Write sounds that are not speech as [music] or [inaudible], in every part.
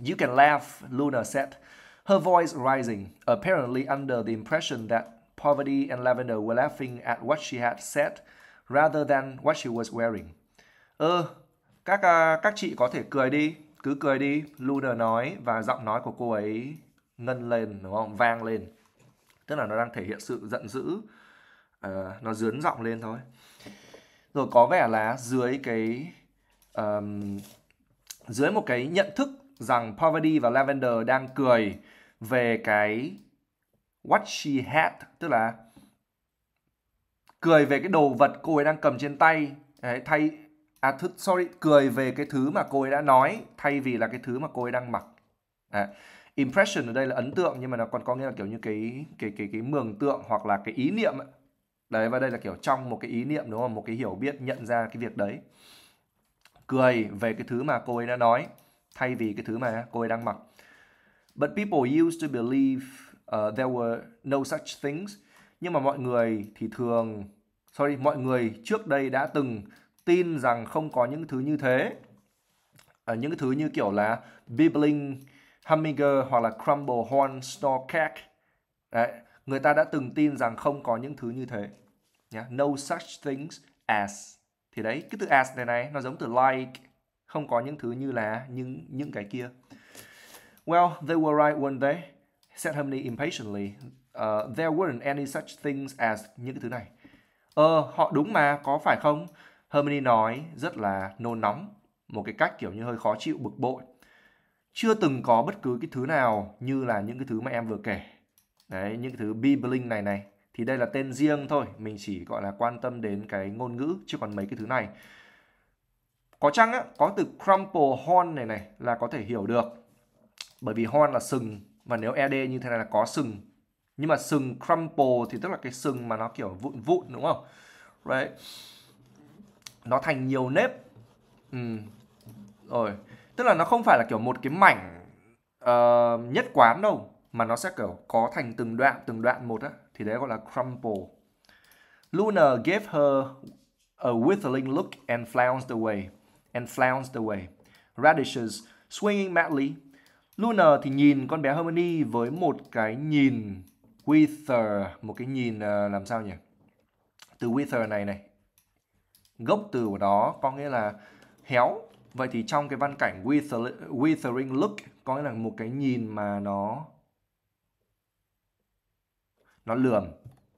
You can laugh, Luna said, her voice rising, apparently under the impression that Poverty and Lavender were laughing at what she had said rather than what she was wearing. Ơ, ừ, các à, các chị có thể cười đi, cứ cười đi, Luna nói và giọng nói của cô ấy ngân lên, đúng không? Vang lên. Tức là nó đang thể hiện sự giận dữ, uh, nó dướn giọng lên thôi. Rồi có vẻ là dưới cái um, dưới một cái nhận thức rằng Poverty và Lavender đang cười về cái what she had tức là cười về cái đồ vật cô ấy đang cầm trên tay Đấy, thay à thứ sorry cười về cái thứ mà cô ấy đã nói thay vì là cái thứ mà cô ấy đang mặc à, impression ở đây là ấn tượng nhưng mà nó còn có nghĩa là kiểu như cái cái cái cái mường tượng hoặc là cái ý niệm đấy và đây là kiểu trong một cái ý niệm đúng không một cái hiểu biết nhận ra cái việc đấy cười về cái thứ mà cô ấy đã nói thay vì cái thứ mà cô ấy đang mặc. But people used to believe uh, there were no such things. Nhưng mà mọi người thì thường sorry, mọi người trước đây đã từng tin rằng không có những thứ như thế. À, những thứ như kiểu là bibbling, humminger hoặc là crumble horn, snorkak. Đấy, người ta đã từng tin rằng không có những thứ như thế. Yeah. No such things as. Thì đấy, cái từ as này này, nó giống từ like, không có những thứ như là những những cái kia. Well, they were right, weren't they? Said Hermione impatiently. Uh, there weren't any such things as những cái thứ này. Ờ, họ đúng mà, có phải không? Hermione nói rất là nôn nóng, một cái cách kiểu như hơi khó chịu, bực bội. Chưa từng có bất cứ cái thứ nào như là những cái thứ mà em vừa kể. Đấy, những cái thứ Bibling này này. Thì đây là tên riêng thôi, mình chỉ gọi là quan tâm đến cái ngôn ngữ, chứ còn mấy cái thứ này có chăng á, có từ crumple horn này này là có thể hiểu được bởi vì horn là sừng và nếu ed như thế này là có sừng nhưng mà sừng crumple thì tức là cái sừng mà nó kiểu vụn vụn đúng không đấy nó thành nhiều nếp ừ. rồi tức là nó không phải là kiểu một cái mảnh uh, nhất quán đâu mà nó sẽ kiểu có thành từng đoạn từng đoạn một á thì đấy gọi là crumple Luna gave her a withering look and flounced away and flounced away. Radishes swinging madly. Luna thì nhìn con bé Harmony với một cái nhìn wither, một cái nhìn ờ, làm sao nhỉ? Từ wither này này, gốc từ của đó có nghĩa là héo. Vậy thì trong cái văn cảnh wither, withering look có nghĩa là một cái nhìn mà nó nó lườm.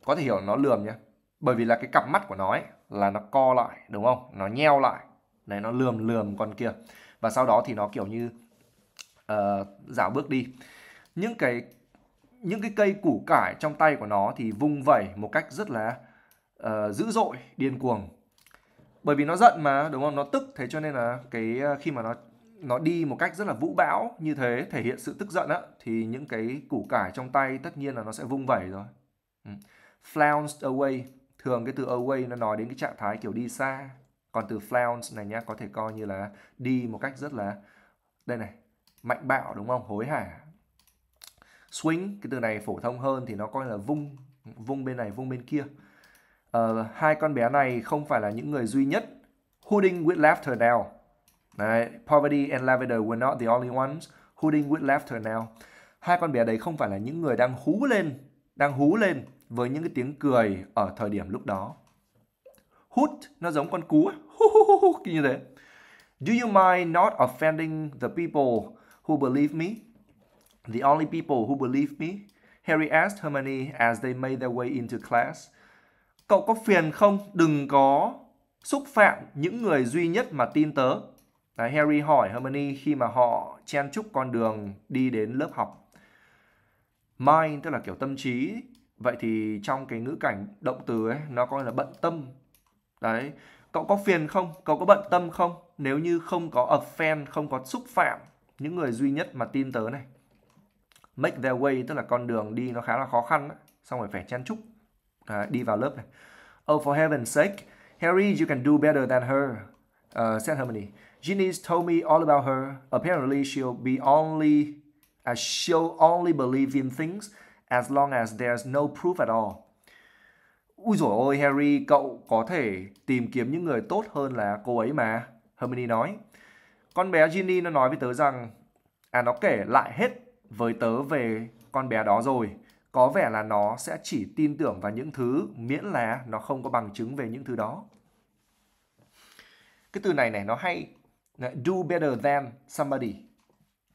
Có thể hiểu nó lườm nhé. Bởi vì là cái cặp mắt của nó ấy, là nó co lại, đúng không? Nó nheo lại này nó lườm lườm con kia và sau đó thì nó kiểu như uh, dạo bước đi những cái những cái cây củ cải trong tay của nó thì vung vẩy một cách rất là uh, dữ dội điên cuồng bởi vì nó giận mà đúng không nó tức thế cho nên là cái ờ, khi mà nó nó đi một cách rất là vũ bão như thế thể hiện sự tức giận á thì những cái củ cải trong tay tất nhiên là nó sẽ vung vẩy rồi ừ. flounced away thường cái từ away nó nói đến cái trạng thái kiểu đi xa còn từ flounce này nhá, có thể coi như là đi một cách rất là đây này, mạnh bạo đúng không? Hối hả. Swing, cái từ này phổ thông hơn thì nó coi là vung, vung bên này, vung bên kia. Uh, hai con bé này không phải là những người duy nhất. Hooding with laughter now. Đấy, poverty and lavender were not the only ones. Hooding with laughter now. Hai con bé đấy không phải là những người đang hú lên, đang hú lên với những cái tiếng cười ở thời điểm lúc đó. hút nó giống con cú như thế. Do you mind not offending the people who believe me? The only people who believe me? Harry asked Hermione as they made their way into class. Cậu có phiền không? Đừng có xúc phạm những người duy nhất mà tin tớ. Là Harry hỏi Hermione khi mà họ chen chúc con đường đi đến lớp học. Mind tức là kiểu tâm trí. Vậy thì trong cái ngữ cảnh động từ ấy, nó coi là bận tâm. Đấy, Cậu có phiền không? Cậu có bận tâm không? Nếu như không có offend, không có xúc phạm những người duy nhất mà tin tớ này. Make their way tức là con đường đi nó khá là khó khăn, xong rồi phải chen chúc à, đi vào lớp này. Oh for heaven's sake, Harry you can do better than her. Uh, said Hermione. Ginny's told me all about her. Apparently she'll be only as she'll only believe in things as long as there's no proof at all. Ui dồi ôi Harry, cậu có thể tìm kiếm những người tốt hơn là cô ấy mà. Hermione nói. Con bé Ginny nó nói với tớ rằng... À nó kể lại hết với tớ về con bé đó rồi. Có vẻ là nó sẽ chỉ tin tưởng vào những thứ miễn là nó không có bằng chứng về những thứ đó. Cái từ này này nó hay. Do better than somebody.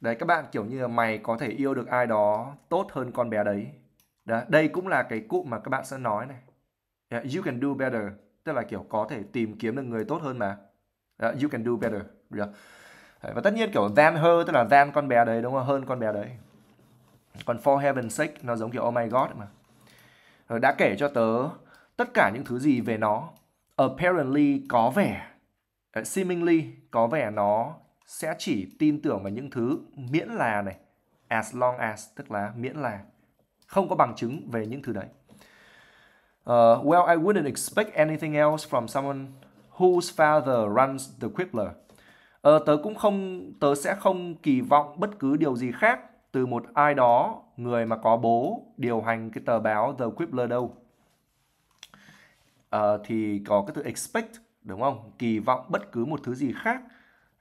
Đấy các bạn kiểu như là mày có thể yêu được ai đó tốt hơn con bé đấy. Đó, đây cũng là cái cụm mà các bạn sẽ nói này yeah, you can do better tức là kiểu có thể tìm kiếm được người tốt hơn mà yeah, you can do better yeah. và tất nhiên kiểu than her tức là than con bé đấy đúng không hơn con bé đấy còn for heaven's sake nó giống kiểu oh my god mà Rồi ờ, đã kể cho tớ tất cả những thứ gì về nó apparently có vẻ ờ, seemingly có vẻ nó sẽ chỉ tin tưởng vào những thứ miễn là này as long as tức là miễn là không có bằng chứng về những thứ đấy Uh, well, I wouldn't expect anything else from someone whose father runs the Quibbler. Ờ, tớ cũng không, tớ sẽ không kỳ vọng bất cứ điều gì khác từ một ai đó, người mà có bố điều hành cái tờ báo The Quibbler đâu. Ờ, thì có cái từ expect, đúng không? Kỳ vọng bất cứ một thứ gì khác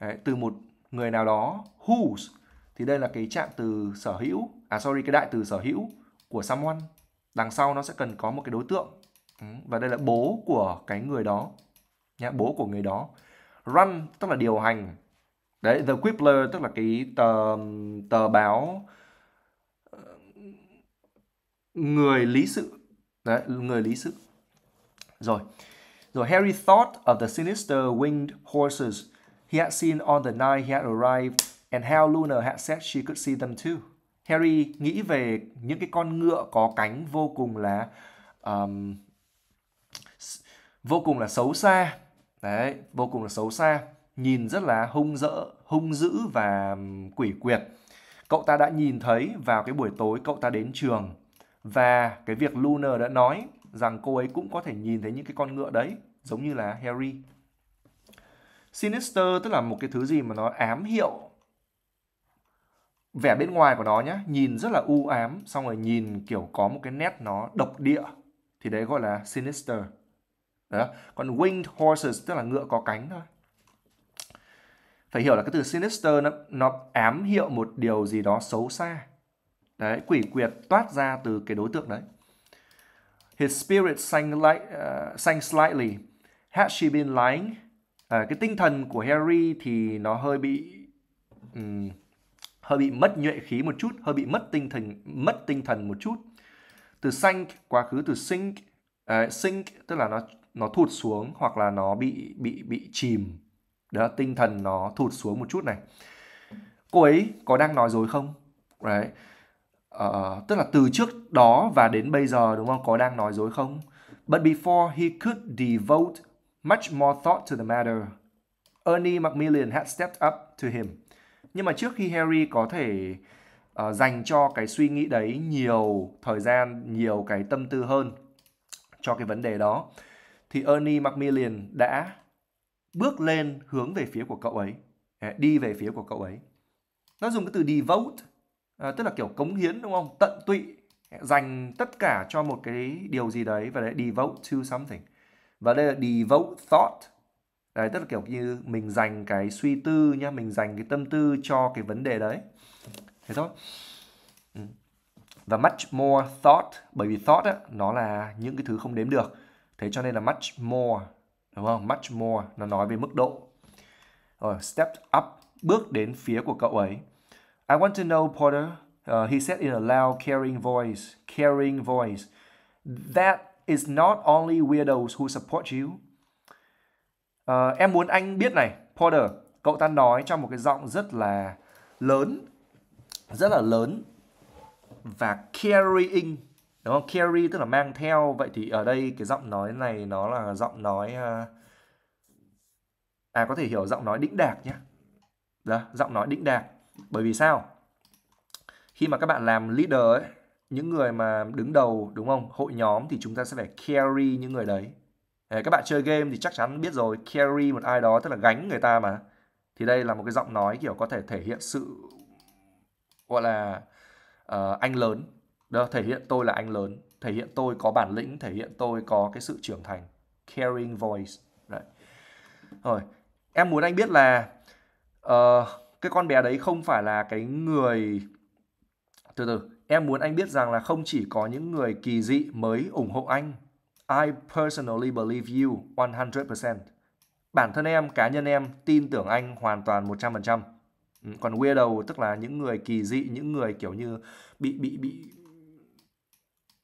Đấy, từ một người nào đó, whose, thì đây là cái trạng từ sở hữu, à sorry, cái đại từ sở hữu của someone đằng sau nó sẽ cần có một cái đối tượng ừ, và đây là bố của cái người đó nhá bố của người đó run tức là điều hành đấy the quibbler tức là cái tờ tờ báo ờ, người lý sự đấy người lý sự rồi rồi Harry thought of the sinister winged horses he had seen on the night he had arrived and how Luna had said she could see them too Harry nghĩ về những cái con ngựa có cánh vô cùng là um, vô cùng là xấu xa đấy vô cùng là xấu xa nhìn rất là hung dữ hung dữ và quỷ quyệt cậu ta đã nhìn thấy vào cái buổi tối cậu ta đến trường và cái việc Luna đã nói rằng cô ấy cũng có thể nhìn thấy những cái con ngựa đấy giống như là Harry sinister tức là một cái thứ gì mà nó ám hiệu vẻ bên ngoài của nó nhá nhìn rất là u ám xong rồi nhìn kiểu có một cái nét nó độc địa thì đấy gọi là sinister đó còn winged horses tức là ngựa có cánh thôi phải hiểu là cái từ sinister nó, nó ám hiệu một điều gì đó xấu xa đấy quỷ quyệt toát ra từ cái đối tượng đấy his spirit sank, light, uh, ờ, sank slightly had she been lying à, cái tinh thần của Harry thì nó hơi bị um, hơi bị mất nhuệ khí một chút, hơi bị mất tinh thần, mất tinh thần một chút. Từ sank quá khứ từ sink, uh, sink tức là nó nó thụt xuống hoặc là nó bị bị bị chìm. Đó, tinh thần nó thụt xuống một chút này. Cô ấy có đang nói dối không? Đấy. Uh, tức là từ trước đó và đến bây giờ đúng không? Có đang nói dối không? But before he could devote much more thought to the matter, Ernie Macmillan had stepped up to him nhưng mà trước khi Harry có thể uh, dành cho cái suy nghĩ đấy nhiều thời gian nhiều cái tâm tư hơn cho cái vấn đề đó thì Ernie Macmillan đã bước lên hướng về phía của cậu ấy đi về phía của cậu ấy nó dùng cái từ devote à, tức là kiểu cống hiến đúng không tận tụy dành tất cả cho một cái điều gì đấy và đấy devote to something và đây là devote thought đấy tức là kiểu như mình dành cái suy tư nhá mình dành cái tâm tư cho cái vấn đề đấy thế thôi ừ. và much more thought bởi vì thought á, nó là những cái thứ không đếm được thế cho nên là much more đúng không much more nó nói về mức độ rồi step up bước đến phía của cậu ấy I want to know Porter uh, he said in a loud caring voice caring voice that is not only weirdos who support you Uh, em muốn anh biết này, Porter, cậu ta nói trong một cái giọng rất là lớn, rất là lớn và carrying, đúng không? Carry tức là mang theo. Vậy thì ở đây cái giọng nói này nó là giọng nói uh... à có thể hiểu giọng nói đĩnh đạc nhé. Đó, giọng nói đĩnh đạc. Bởi vì sao? Khi mà các bạn làm leader ấy, những người mà đứng đầu đúng không? Hội nhóm thì chúng ta sẽ phải carry những người đấy Ờ, các bạn chơi game thì chắc chắn biết rồi carry một ai đó tức là gánh người ta mà thì đây là một cái giọng nói kiểu có thể thể hiện sự gọi là uh, anh lớn đó thể hiện tôi là anh lớn thể hiện tôi có bản lĩnh thể hiện tôi có cái sự trưởng thành carrying voice đấy rồi em muốn anh biết là uh, cái con bé đấy không phải là cái người từ từ em muốn anh biết rằng là không chỉ có những người kỳ dị mới ủng hộ anh I personally believe you 100%. Bản thân em, cá nhân em tin tưởng anh hoàn toàn 100%. Ừ, còn weirdo tức là những người kỳ dị, những người kiểu như bị bị bị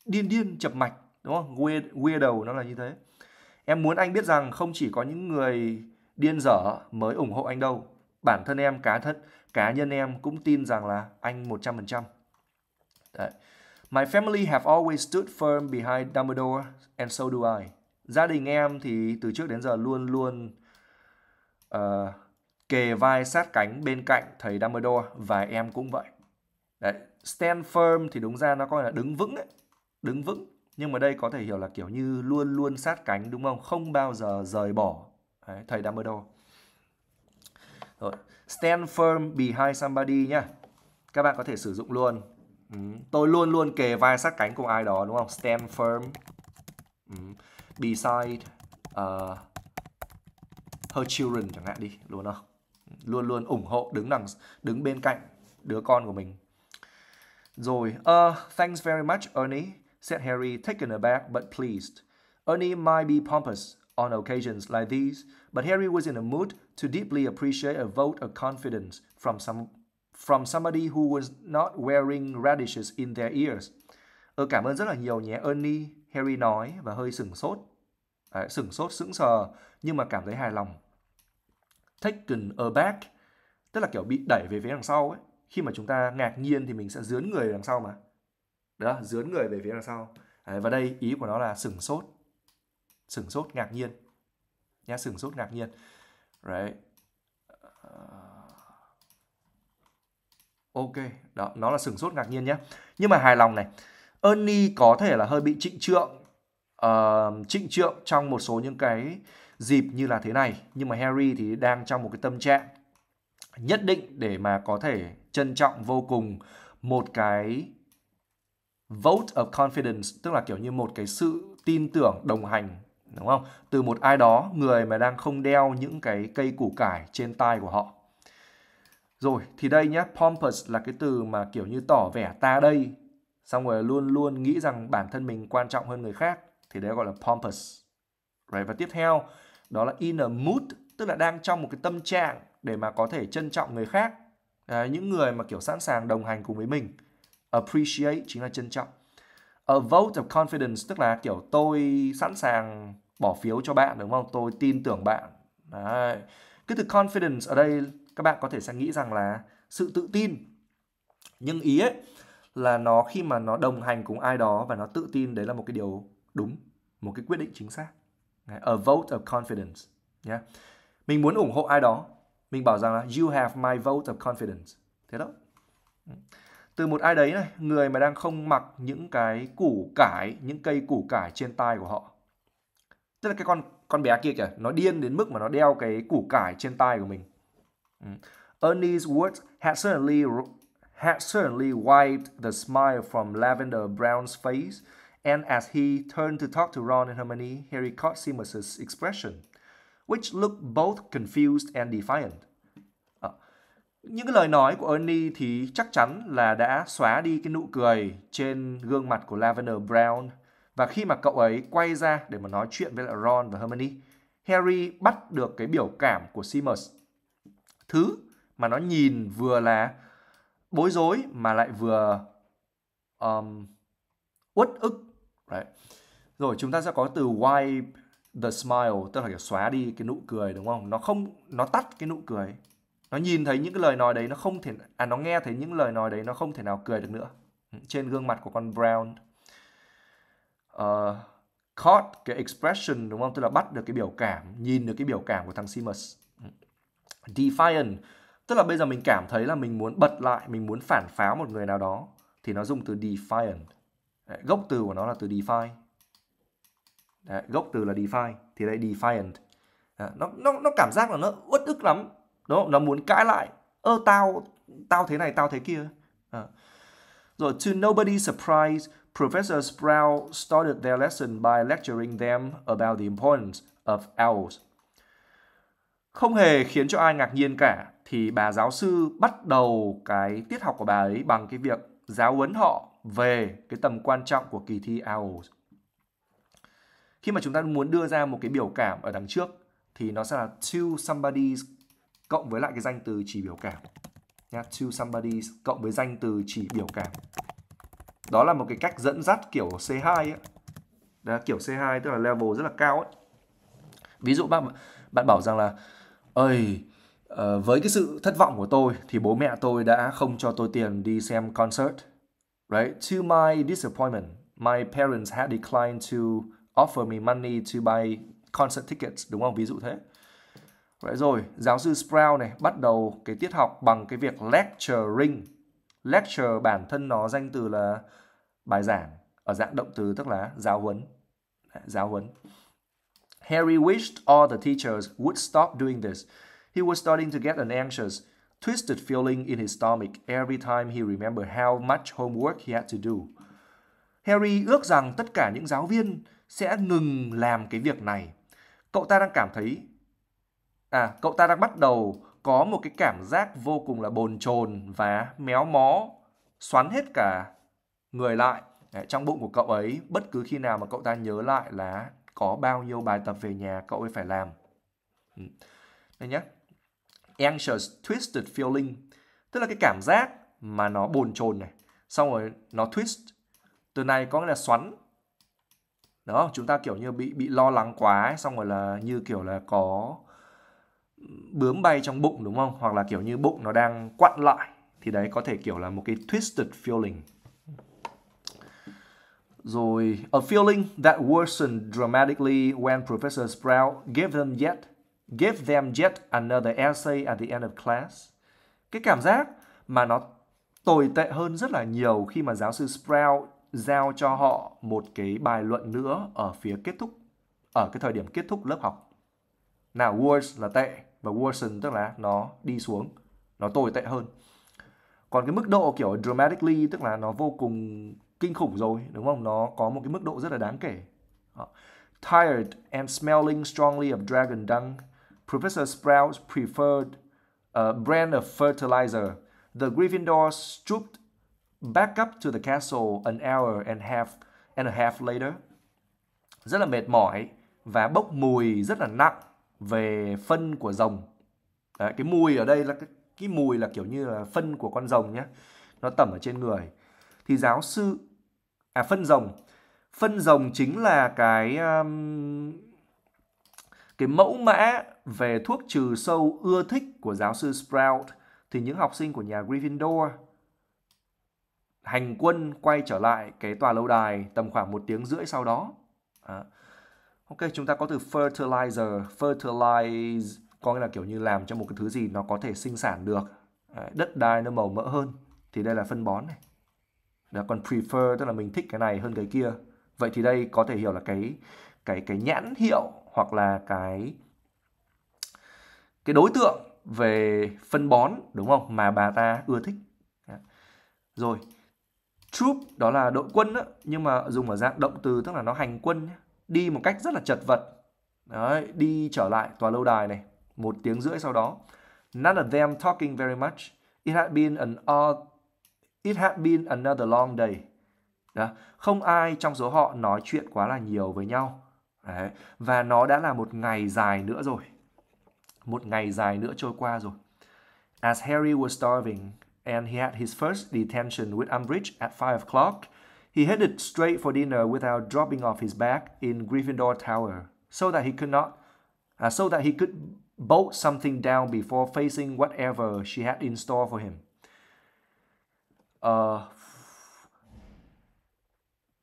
điên điên chập mạch, đúng không? Weird, weirdo nó là như thế. Em muốn anh biết rằng không chỉ có những người điên dở mới ủng hộ anh đâu. Bản thân em, cá thân, cá nhân em cũng tin rằng là anh 100%. Đấy. My family have always stood firm behind Dumbledore and so do I. Gia đình em thì từ trước đến giờ luôn luôn uh, kề vai sát cánh bên cạnh thầy Dumbledore và em cũng vậy. Đấy, stand firm thì đúng ra nó coi là đứng vững ấy, đứng vững. Nhưng mà đây có thể hiểu là kiểu như luôn luôn sát cánh đúng không? Không bao giờ rời bỏ Đấy, thầy Dumbledore. Rồi, stand firm behind somebody nhá. Các bạn có thể sử dụng luôn Ừ. Tôi luôn luôn kề vai sát cánh cùng ai đó đúng không? Stand firm. Ừ. Beside uh, ờ, her children chẳng hạn đi, luôn không? Luôn luôn ủng hộ đứng đằng đứng bên cạnh đứa con của mình. Rồi, uh, thanks very much Ernie, said Harry taken aback but pleased. Ernie might be pompous on occasions like these, but Harry was in a mood to deeply appreciate a vote of confidence from some from somebody who was not wearing radishes in their ears. Ờ, cảm ơn rất là nhiều nhé Ernie, Harry nói và hơi sửng sốt. Đấy, sửng sốt, sững sờ nhưng mà cảm thấy hài lòng. Taken aback, tức là kiểu bị đẩy về phía đằng sau ấy. Khi mà chúng ta ngạc nhiên thì mình sẽ dướn người đằng sau mà. Đó, dướn người về phía đằng sau. Đấy, và đây ý của nó là sửng sốt. Sửng sốt, ngạc nhiên. Nhá, sửng sốt, ngạc nhiên. Right. Uh, ờ, Ok, đó, nó là sửng sốt ngạc nhiên nhé. Nhưng mà hài lòng này. Ernie có thể là hơi bị trịnh trượng, uh, trịnh trượng trong một số những cái dịp như là thế này. Nhưng mà Harry thì đang trong một cái tâm trạng nhất định để mà có thể trân trọng vô cùng một cái vote of confidence, tức là kiểu như một cái sự tin tưởng đồng hành đúng không? Từ một ai đó, người mà đang không đeo những cái cây củ cải trên tai của họ rồi thì đây nhé, pompous là cái từ mà kiểu như tỏ vẻ ta đây. Xong rồi luôn luôn nghĩ rằng bản thân mình quan trọng hơn người khác. Thì đấy gọi là pompous. Right, và tiếp theo đó là in a mood, tức là đang trong một cái tâm trạng để mà có thể trân trọng người khác. À, những người mà kiểu sẵn sàng đồng hành cùng với mình. Appreciate chính là trân trọng. A vote of confidence tức là kiểu tôi sẵn sàng bỏ phiếu cho bạn đúng không? Tôi tin tưởng bạn. Đấy. Cái từ confidence ở đây các bạn có thể sẽ nghĩ rằng là sự tự tin nhưng ý ấy là nó khi mà nó đồng hành cùng ai đó và nó tự tin đấy là một cái điều đúng một cái quyết định chính xác a vote of confidence nhé yeah. mình muốn ủng hộ ai đó mình bảo rằng là you have my vote of confidence thế đó từ một ai đấy này người mà đang không mặc những cái củ cải những cây củ cải trên tai của họ tức là cái con con bé kia kìa nó điên đến mức mà nó đeo cái củ cải trên tai của mình Ernie's words had certainly had certainly wiped the smile from Lavender Brown's face, and as he turned to talk to Ron and Hermione, Harry caught Seamus's expression, which looked both confused and defiant. À, những cái lời nói của Ernie thì chắc chắn là đã xóa đi cái nụ cười trên gương mặt của Lavender Brown. Và khi mà cậu ấy quay ra để mà nói chuyện với lại Ron và Hermione, Harry bắt được cái biểu cảm của Seamus thứ mà nó nhìn vừa là bối rối mà lại vừa um, uất ức đấy rồi chúng ta sẽ có từ wipe the smile tức là kiểu xóa đi cái nụ cười đúng không nó không nó tắt cái nụ cười nó nhìn thấy những cái lời nói đấy nó không thể à nó nghe thấy những lời nói đấy nó không thể nào cười được nữa ừ, trên gương mặt của con brown uh, caught cái expression đúng không tức là bắt được cái biểu cảm nhìn được cái biểu cảm của thằng simus defiant tức là bây giờ mình cảm thấy là mình muốn bật lại mình muốn phản pháo một người nào đó thì nó dùng từ defiant đấy, gốc từ của nó là từ defy đấy, gốc từ là defy thì đây defiant đấy, nó nó nó cảm giác là nó uất ức lắm đúng nó muốn cãi lại ơ tao tao thế này tao thế kia à. rồi to nobody's surprise Professor Sproul started their lesson by lecturing them about the importance of owls không hề khiến cho ai ngạc nhiên cả thì bà giáo sư bắt đầu cái tiết học của bà ấy bằng cái việc giáo huấn họ về cái tầm quan trọng của kỳ thi IELTS. Khi mà chúng ta muốn đưa ra một cái biểu cảm ở đằng trước thì nó sẽ là to somebody cộng với lại cái danh từ chỉ biểu cảm. Nha, to somebody cộng với danh từ chỉ biểu cảm. Đó là một cái cách dẫn dắt kiểu C2 ấy. Đó, kiểu C2 tức là level rất là cao ấy. Ví dụ bạn bạn bảo rằng là ơi ờ, với cái sự thất vọng của tôi thì bố mẹ tôi đã không cho tôi tiền đi xem concert. Right? To my disappointment, my parents had declined to offer me money to buy concert tickets, đúng không? Ví dụ thế. Vậy rồi, giáo sư Sproul này bắt đầu cái tiết học bằng cái việc lecturing. Lecture bản thân nó danh từ là bài giảng ở dạng động từ tức là giáo huấn. Giáo huấn. Harry wished all the teachers would stop doing this. He was starting to get an anxious, twisted feeling in his stomach every time he remembered how much homework he had to do. Harry ước rằng tất cả những giáo viên sẽ ngừng làm cái việc này. Cậu ta đang cảm thấy à, cậu ta đang bắt đầu có một cái cảm giác vô cùng là bồn chồn và méo mó, xoắn hết cả người lại trong bụng của cậu ấy bất cứ khi nào mà cậu ta nhớ lại là có bao nhiêu bài tập về nhà cậu ấy phải làm. Đây ừ. nhé. Anxious twisted feeling. Tức là cái cảm giác mà nó bồn chồn này. Xong rồi nó twist. Từ này có nghĩa là xoắn. Đó, chúng ta kiểu như bị bị lo lắng quá ấy, xong rồi là như kiểu là có bướm bay trong bụng đúng không? Hoặc là kiểu như bụng nó đang quặn lại thì đấy có thể kiểu là một cái twisted feeling rồi, a feeling that worsened dramatically when Professor Sprout gave them yet gave them yet another essay at the end of class. Cái cảm giác mà nó tồi tệ hơn rất là nhiều khi mà giáo sư Sprout giao cho họ một cái bài luận nữa ở phía kết thúc, ở cái thời điểm kết thúc lớp học. Nào, worse là tệ và worsen tức là nó đi xuống, nó tồi tệ hơn. Còn cái mức độ kiểu dramatically tức là nó vô cùng kinh khủng rồi đúng không nó có một cái mức độ rất là đáng kể Đó. tired and smelling strongly of dragon dung Professor Sprout's preferred a uh, brand of fertilizer the Gryffindor trooped back up to the castle an hour and a half and a half later rất là mệt mỏi và bốc mùi rất là nặng về phân của rồng Đấy, cái mùi ở đây là cái, cái mùi là kiểu như là phân của con rồng nhé nó tẩm ở trên người thì giáo sư à phân rồng phân rồng chính là cái um, cái mẫu mã về thuốc trừ sâu ưa thích của giáo sư Sprout thì những học sinh của nhà Gryffindor hành quân quay trở lại cái tòa lâu đài tầm khoảng một tiếng rưỡi sau đó. À. Ok, chúng ta có từ fertilizer, fertilize có nghĩa là kiểu như làm cho một cái thứ gì nó có thể sinh sản được. À, đất đai nó màu mỡ hơn thì đây là phân bón này là còn prefer tức là mình thích cái này hơn cái kia vậy thì đây có thể hiểu là cái cái cái nhãn hiệu hoặc là cái cái đối tượng về phân bón đúng không mà bà ta ưa thích rồi troop đó là đội quân đó, nhưng mà dùng ở dạng động từ tức là nó hành quân đi một cách rất là chật vật Đấy, đi trở lại tòa lâu đài này một tiếng rưỡi sau đó none of them talking very much it had been an odd It had been another long day. Đó. Không ai trong số họ nói chuyện quá là nhiều với nhau. Đấy. Và nó đã là một ngày dài nữa rồi. Một ngày dài nữa trôi qua rồi. As Harry was starving and he had his first detention with Umbridge at 5 o'clock, he headed straight for dinner without dropping off his bag in Gryffindor Tower so that he could not uh, so that he could bolt something down before facing whatever she had in store for him. Ờ,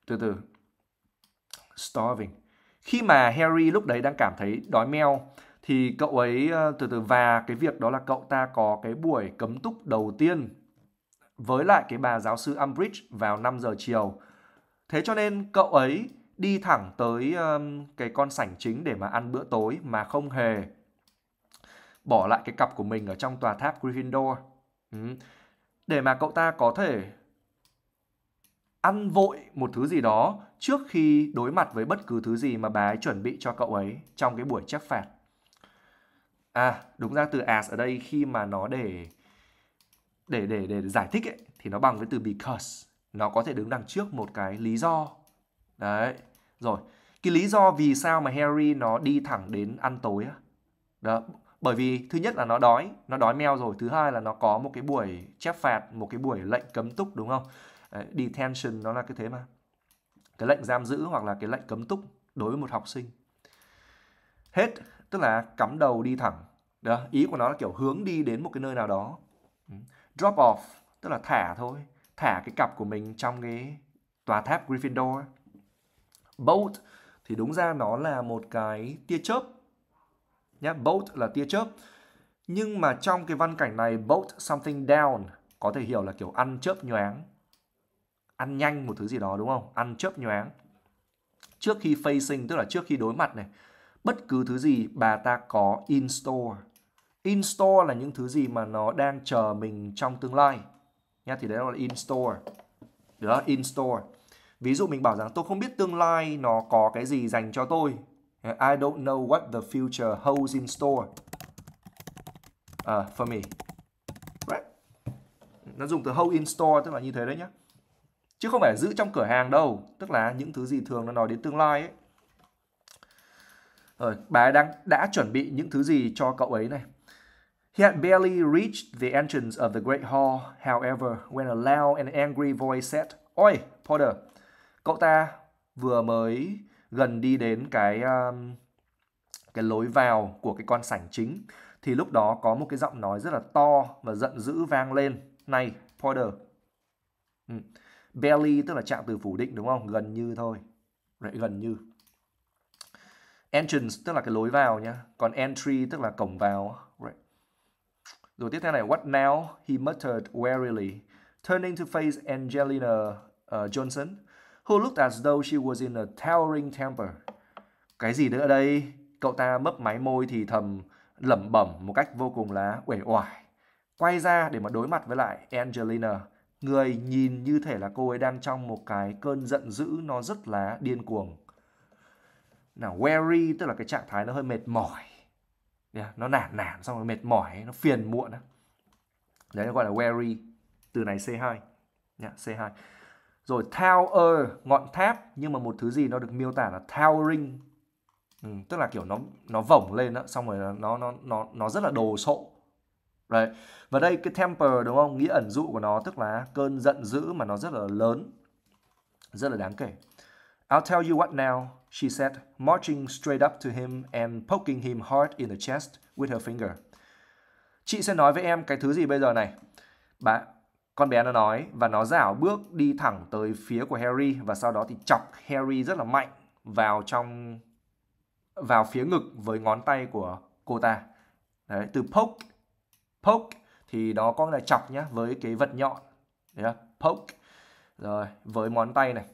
từ từ starving khi mà Harry lúc đấy đang cảm thấy đói meo thì cậu ấy ờ, từ từ và cái việc đó là cậu ta có cái buổi cấm túc đầu tiên với lại cái bà giáo sư Umbridge vào 5 giờ chiều. Thế cho nên cậu ấy đi thẳng tới um, cái con sảnh chính để mà ăn bữa tối mà không hề bỏ lại cái cặp của mình ở trong tòa tháp Gryffindor. Ừ để mà cậu ta có thể ăn vội một thứ gì đó trước khi đối mặt với bất cứ thứ gì mà bà ấy chuẩn bị cho cậu ấy trong cái buổi trách phạt. À, đúng ra từ as ở đây khi mà nó để để để để giải thích ấy, thì nó bằng với từ because. Nó có thể đứng đằng trước một cái lý do. Đấy. Rồi, cái lý do vì sao mà Harry nó đi thẳng đến ăn tối á. Đó, bởi vì thứ nhất là nó đói nó đói meo rồi thứ hai là nó có một cái buổi chép phạt một cái buổi lệnh cấm túc đúng không detention nó là cái thế mà cái lệnh giam giữ hoặc là cái lệnh cấm túc đối với một học sinh hết tức là cắm đầu đi thẳng đó ý của nó là kiểu hướng đi đến một cái nơi nào đó ừ. drop off tức là thả thôi thả cái cặp của mình trong cái tòa tháp Gryffindor bolt thì đúng ra nó là một cái tia chớp nhé bolt là tia chớp nhưng mà trong cái văn cảnh này bolt something down có thể hiểu là kiểu ăn chớp nhoáng ăn nhanh một thứ gì đó đúng không ăn chớp nhoáng trước khi facing tức là trước khi đối mặt này bất cứ thứ gì bà ta có in store in store là những thứ gì mà nó đang chờ mình trong tương lai nha thì đấy là in store đó in store ví dụ mình bảo rằng tôi không biết tương lai nó có cái gì dành cho tôi I don't know what the future holds in store uh, for me. Right. Nó dùng từ hold in store tức là như thế đấy nhá. Chứ không phải giữ trong cửa hàng đâu. Tức là những thứ gì thường nó nói đến tương lai ấy. Rồi, bà ấy đang đã chuẩn bị những thứ gì cho cậu ấy này. He had barely reached the entrance of the great hall, however, when a loud and angry voice said, Oi, Porter, cậu ta vừa mới gần đi đến cái um, cái lối vào của cái con sảnh chính thì lúc đó có một cái giọng nói rất là to và giận dữ vang lên này Porter ừ. barely tức là trạng từ phủ định đúng không gần như thôi rồi gần như entrance tức là cái lối vào nhá còn entry tức là cổng vào right. rồi tiếp theo này what now he muttered wearily, turning to face Angelina uh, Johnson Who looked as though she was in a towering temper. Cái gì nữa đây? Cậu ta mấp máy môi thì thầm lẩm bẩm một cách vô cùng là uể oải. Quay ra để mà đối mặt với lại Angelina. Người nhìn như thể là cô ấy đang trong một cái cơn giận dữ nó rất là điên cuồng. Nào, weary tức là cái trạng thái nó hơi mệt mỏi. Yeah, nó nản nản xong rồi mệt mỏi, nó phiền muộn. Đó. Đấy nó gọi là weary, từ này C2. Yeah, C2 rồi tower ngọn tháp nhưng mà một thứ gì nó được miêu tả là towering ừ, tức là kiểu nó nó vổng lên đó, xong rồi nó nó nó nó rất là đồ sộ đấy và đây cái temper đúng không nghĩa ẩn dụ của nó tức là cơn giận dữ mà nó rất là lớn rất là đáng kể I'll tell you what now she said marching straight up to him and poking him hard in the chest with her finger chị sẽ nói với em cái thứ gì bây giờ này bạn con bé nó nói và nó dảo bước đi thẳng tới phía của Harry và sau đó thì chọc Harry rất là mạnh vào trong vào phía ngực với ngón tay của cô ta. Đấy, từ poke poke thì đó có nghĩa là chọc nhá với cái vật nhọn. Đấy, poke. Rồi, với ngón tay này.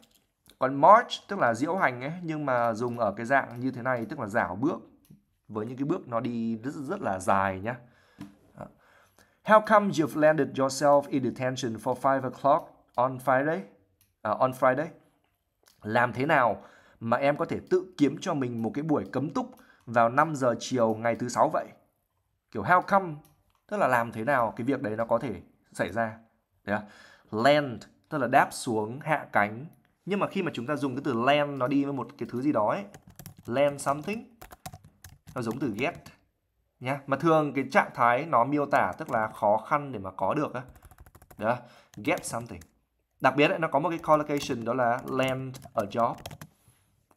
Còn march tức là diễu hành ấy nhưng mà dùng ở cái dạng như thế này tức là dảo bước với những cái bước nó đi rất, rất là dài nhá. How come you've landed yourself in detention for 5 o'clock on Friday? Uh, on Friday. Làm thế nào mà em có thể tự kiếm cho mình một cái buổi cấm túc vào 5 giờ chiều ngày thứ sáu vậy? Kiểu how come tức là làm thế nào cái việc đấy nó có thể xảy ra. Đấy à? Land tức là đáp xuống, hạ cánh. Nhưng mà khi mà chúng ta dùng cái từ land nó đi với một cái thứ gì đó ấy, land something nó giống từ get nhé mà thường cái trạng thái nó miêu tả tức là khó khăn để mà có được á đó get something đặc biệt ấy, nó có một cái collocation đó là land a job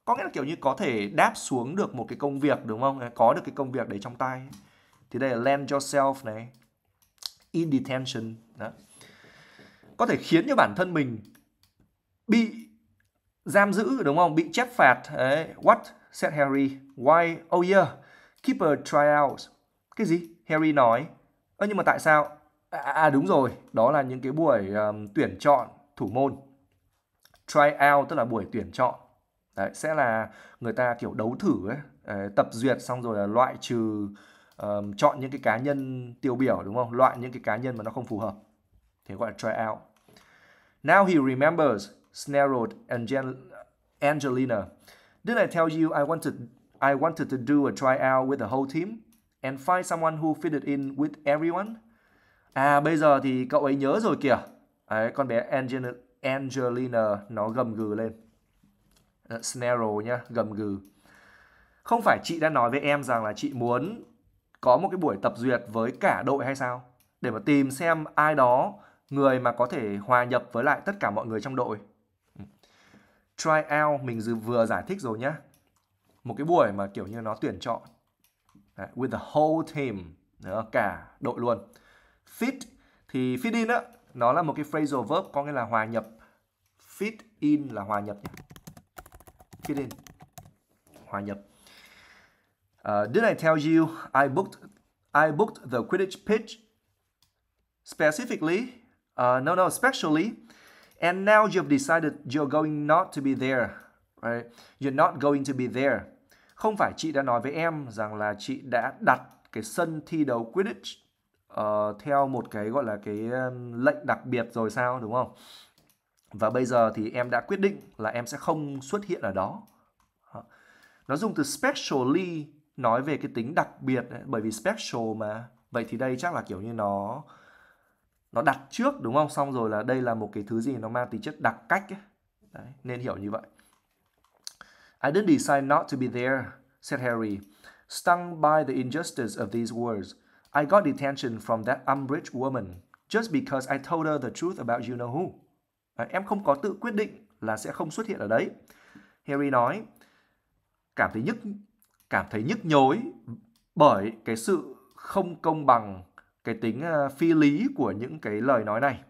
có nghĩa là kiểu như có thể đáp xuống được một cái công việc đúng không có được cái công việc đấy trong tay thì đây là land yourself này in detention đó có thể khiến cho bản thân mình bị giam giữ đúng không bị chép phạt ấy. what said Harry why oh yeah Keeper Trials. Cái gì? Harry nói. Ơ nhưng mà tại sao? À, à, à đúng rồi, đó là những cái buổi um, tuyển chọn thủ môn. Tryout tức là buổi tuyển chọn. Đấy, sẽ là người ta kiểu đấu thử ấy, ờ, tập duyệt xong rồi là loại trừ um, chọn những cái cá nhân tiêu biểu đúng không? Loại những cái cá nhân mà nó không phù hợp. Thế gọi là tryout. Now he remembers, snarled Angel Angelina. Did I tell you I wanted I wanted to do a tryout with the whole team and find someone who fitted in with everyone. À bây giờ thì cậu ấy nhớ rồi kìa. Đấy, con bé Angel Angelina nó gầm gừ lên. Uh, ờ, Snarrow nhá, gầm gừ. Không phải chị đã nói với em rằng là chị muốn có một cái buổi tập duyệt với cả đội hay sao? Để mà tìm xem ai đó người mà có thể hòa nhập với lại tất cả mọi người trong đội. Ừ. Try out mình vừa giải thích rồi nhá một cái buổi mà kiểu như nó tuyển chọn Đấy, with the whole team Đó, cả đội luôn fit thì fit in á nó là một cái phrasal verb có nghĩa là hòa nhập fit in là hòa nhập nhỉ fit in hòa nhập uh, ờ, did I tell you I booked I booked the Quidditch pitch specifically uh, no no specially and now you've decided you're going not to be there right? You're not going to be there. Không phải chị đã nói với em rằng là chị đã đặt cái sân thi đấu Quidditch uh, theo một cái gọi là cái lệnh đặc biệt rồi sao đúng không? Và bây giờ thì em đã quyết định là em sẽ không xuất hiện ở đó. Nó dùng từ specially nói về cái tính đặc biệt ấy, bởi vì special mà. Vậy thì đây chắc là kiểu như nó nó đặt trước đúng không? Xong rồi là đây là một cái thứ gì nó mang tính chất đặc cách ấy. Đấy, nên hiểu như vậy. I didn't decide not to be there, said Harry, stung by the injustice of these words. I got detention from that umbrage woman just because I told her the truth about you know who. À, em không có tự quyết định là sẽ không xuất hiện ở đấy. Harry nói, cảm thấy nhức cảm thấy nhức nhối bởi cái sự không công bằng cái tính ờ, phi lý của những cái lời nói này.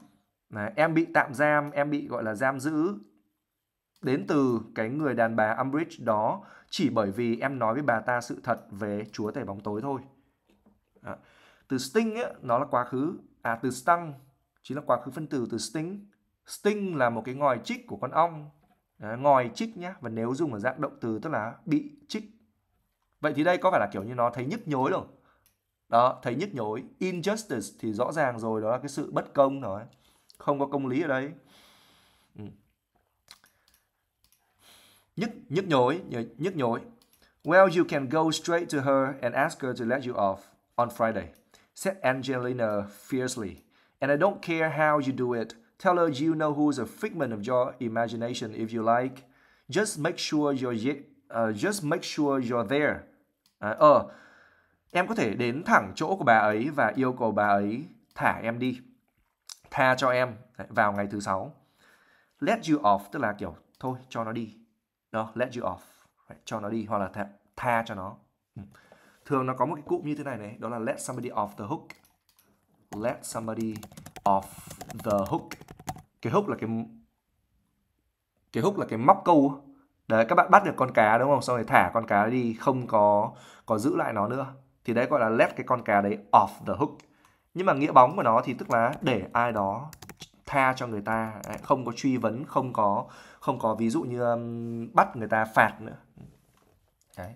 À, em bị tạm giam, em bị gọi là giam giữ đến từ cái người đàn bà Umbridge đó chỉ bởi vì em nói với bà ta sự thật về chúa tể bóng tối thôi. À, từ sting ấy, nó là quá khứ, à từ stung chính là quá khứ phân từ từ sting. Sting là một cái ngòi chích của con ong, à, ngòi chích nhá và nếu dùng ở dạng động từ tức là bị chích. Vậy thì đây có phải là kiểu như nó thấy nhức nhối rồi Đó, thấy nhức nhối. Injustice thì rõ ràng rồi đó là cái sự bất công rồi. Không có công lý ở đây nhức nhức nhối nhức nhối well you can go straight to her and ask her to let you off on Friday said Angelina fiercely and I don't care how you do it tell her you know who's a figment of your imagination if you like just make sure you're uh, just make sure you're there à, ờ em có thể đến thẳng chỗ của bà ấy và yêu cầu bà ấy thả em đi tha cho em vào ngày thứ sáu let you off tức là kiểu thôi cho nó đi đó let you off right? cho nó đi hoặc là tha, tha cho nó ừ. thường nó có một cái cụm như thế này này đó là let somebody off the hook let somebody off the hook cái hook là cái cái hook là cái móc câu đấy các bạn bắt được con cá đúng không xong rồi thả con cá đi không có có giữ lại nó nữa thì đấy gọi là let cái con cá đấy off the hook nhưng mà nghĩa bóng của nó thì tức là để ai đó tha cho người ta không có truy vấn không có không có ví dụ như um, bắt người ta phạt nữa đấy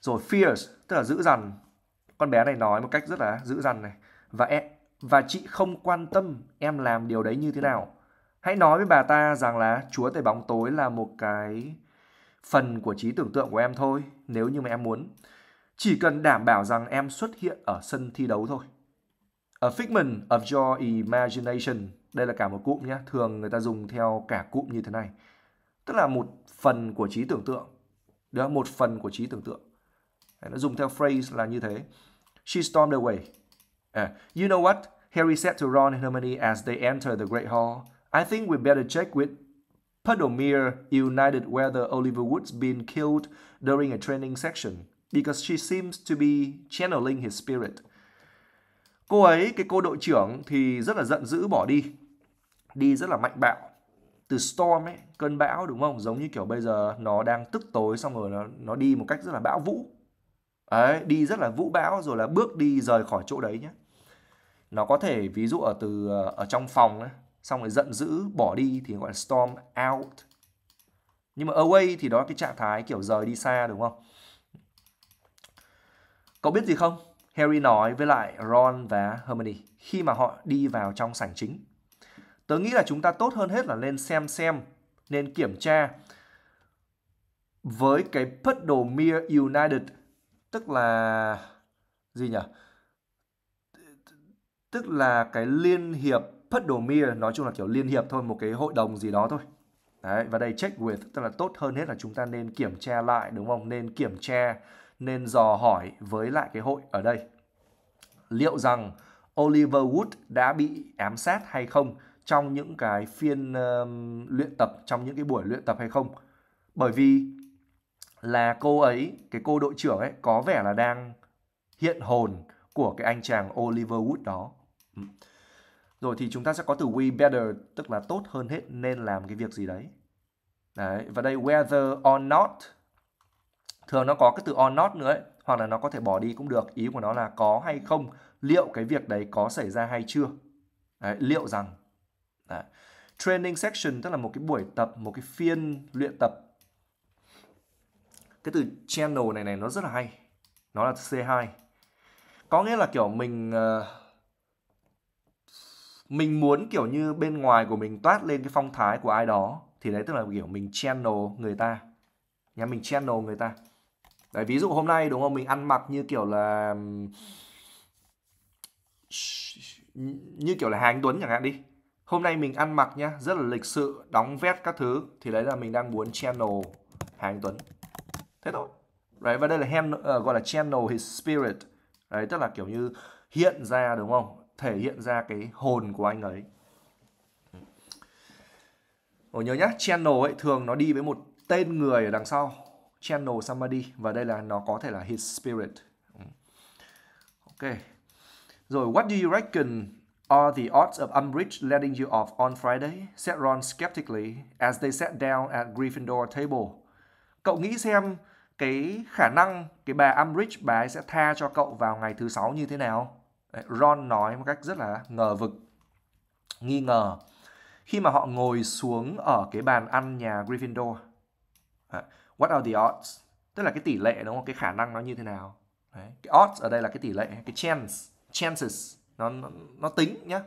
rồi fierce tức là dữ dằn con bé này nói một cách rất là dữ dằn này và em và chị không quan tâm em làm điều đấy như thế nào hãy nói với bà ta rằng là chúa tể bóng tối là một cái phần của trí tưởng tượng của em thôi nếu như mà em muốn chỉ cần đảm bảo rằng em xuất hiện ở sân thi đấu thôi A figment of your imagination. Đây là cả một cụm nhé. Thường người ta dùng theo cả cụm như thế này. Tức là một phần của trí tưởng tượng. Đó, một phần của trí tưởng tượng. Nó dùng theo phrase là như thế. She stormed away. À, you know what? Harry said to Ron and Hermione as they entered the Great Hall. I think we better check with Puddlemere United whether Oliver Wood's been killed during a training session because she seems to be channeling his spirit. Cô ấy, cái cô đội trưởng thì rất là giận dữ bỏ đi. Đi rất là mạnh bạo. Từ storm ấy, cơn bão đúng không? Giống như kiểu bây giờ nó đang tức tối xong rồi nó nó đi một cách rất là bão vũ. Đấy, đi rất là vũ bão rồi là bước đi rời khỏi chỗ đấy nhé. Nó có thể ví dụ ở từ ờ, ở trong phòng ấy, xong rồi giận dữ bỏ đi thì gọi là storm out. Nhưng mà away thì đó là cái trạng thái kiểu rời đi xa đúng không? Cậu biết gì không? Harry nói với lại Ron và Hermione khi mà họ đi vào trong sảnh chính. Tớ nghĩ là chúng ta tốt hơn hết là nên xem xem, nên kiểm tra với cái Puddlemere United tức là gì nhỉ? Tức là cái liên hiệp Puddlemere nói chung là kiểu liên hiệp thôi, một cái hội đồng gì đó thôi. Đấy, và đây check with tức là tốt hơn hết là chúng ta nên kiểm tra lại đúng không? Nên kiểm tra nên dò hỏi với lại cái hội ở đây. Liệu rằng Oliver Wood đã bị ám sát hay không trong những cái phiên uh, luyện tập, trong những cái buổi luyện tập hay không? Bởi vì là cô ấy, cái cô đội trưởng ấy có vẻ là đang hiện hồn của cái anh chàng Oliver Wood đó. Rồi thì chúng ta sẽ có từ we better tức là tốt hơn hết nên làm cái việc gì đấy. Đấy, và đây whether or not thường nó có cái từ or not nữa ấy, hoặc là nó có thể bỏ đi cũng được ý của nó là có hay không liệu cái việc đấy có xảy ra hay chưa đấy, liệu rằng đấy. training section tức là một cái buổi tập một cái phiên luyện tập cái từ channel này này nó rất là hay nó là C2 có nghĩa là kiểu mình uh, mình muốn kiểu như bên ngoài của mình toát lên cái phong thái của ai đó thì đấy tức là kiểu mình channel người ta nhà mình channel người ta Đấy, ví dụ hôm nay đúng không mình ăn mặc như kiểu là như kiểu là Hà Tuấn chẳng hạn đi hôm nay mình ăn mặc nhá rất là lịch sự đóng vét các thứ thì đấy là mình đang muốn channel Hà Tuấn thế thôi đấy và đây là hand, uh, ờ, gọi là channel his spirit đấy tức là kiểu như hiện ra đúng không thể hiện ra cái hồn của anh ấy Ồ nhớ nhá channel ấy thường nó đi với một tên người ở đằng sau channel samadhi và đây là nó có thể là his spirit. Ừ. Ok. Rồi what do you reckon are the odds of Umbridge letting you off on Friday? said Ron skeptically as they sat down at Gryffindor table. Cậu nghĩ xem cái khả năng cái bà Umbridge bà ấy sẽ tha cho cậu vào ngày thứ sáu như thế nào? Ron nói một cách rất là ngờ vực, nghi ngờ. Khi mà họ ngồi xuống ở cái bàn ăn nhà Gryffindor, what are the odds tức là cái tỷ lệ đúng không cái khả năng nó như thế nào Đấy. cái odds ở đây là cái tỷ lệ cái chance chances nó nó, nó tính nhá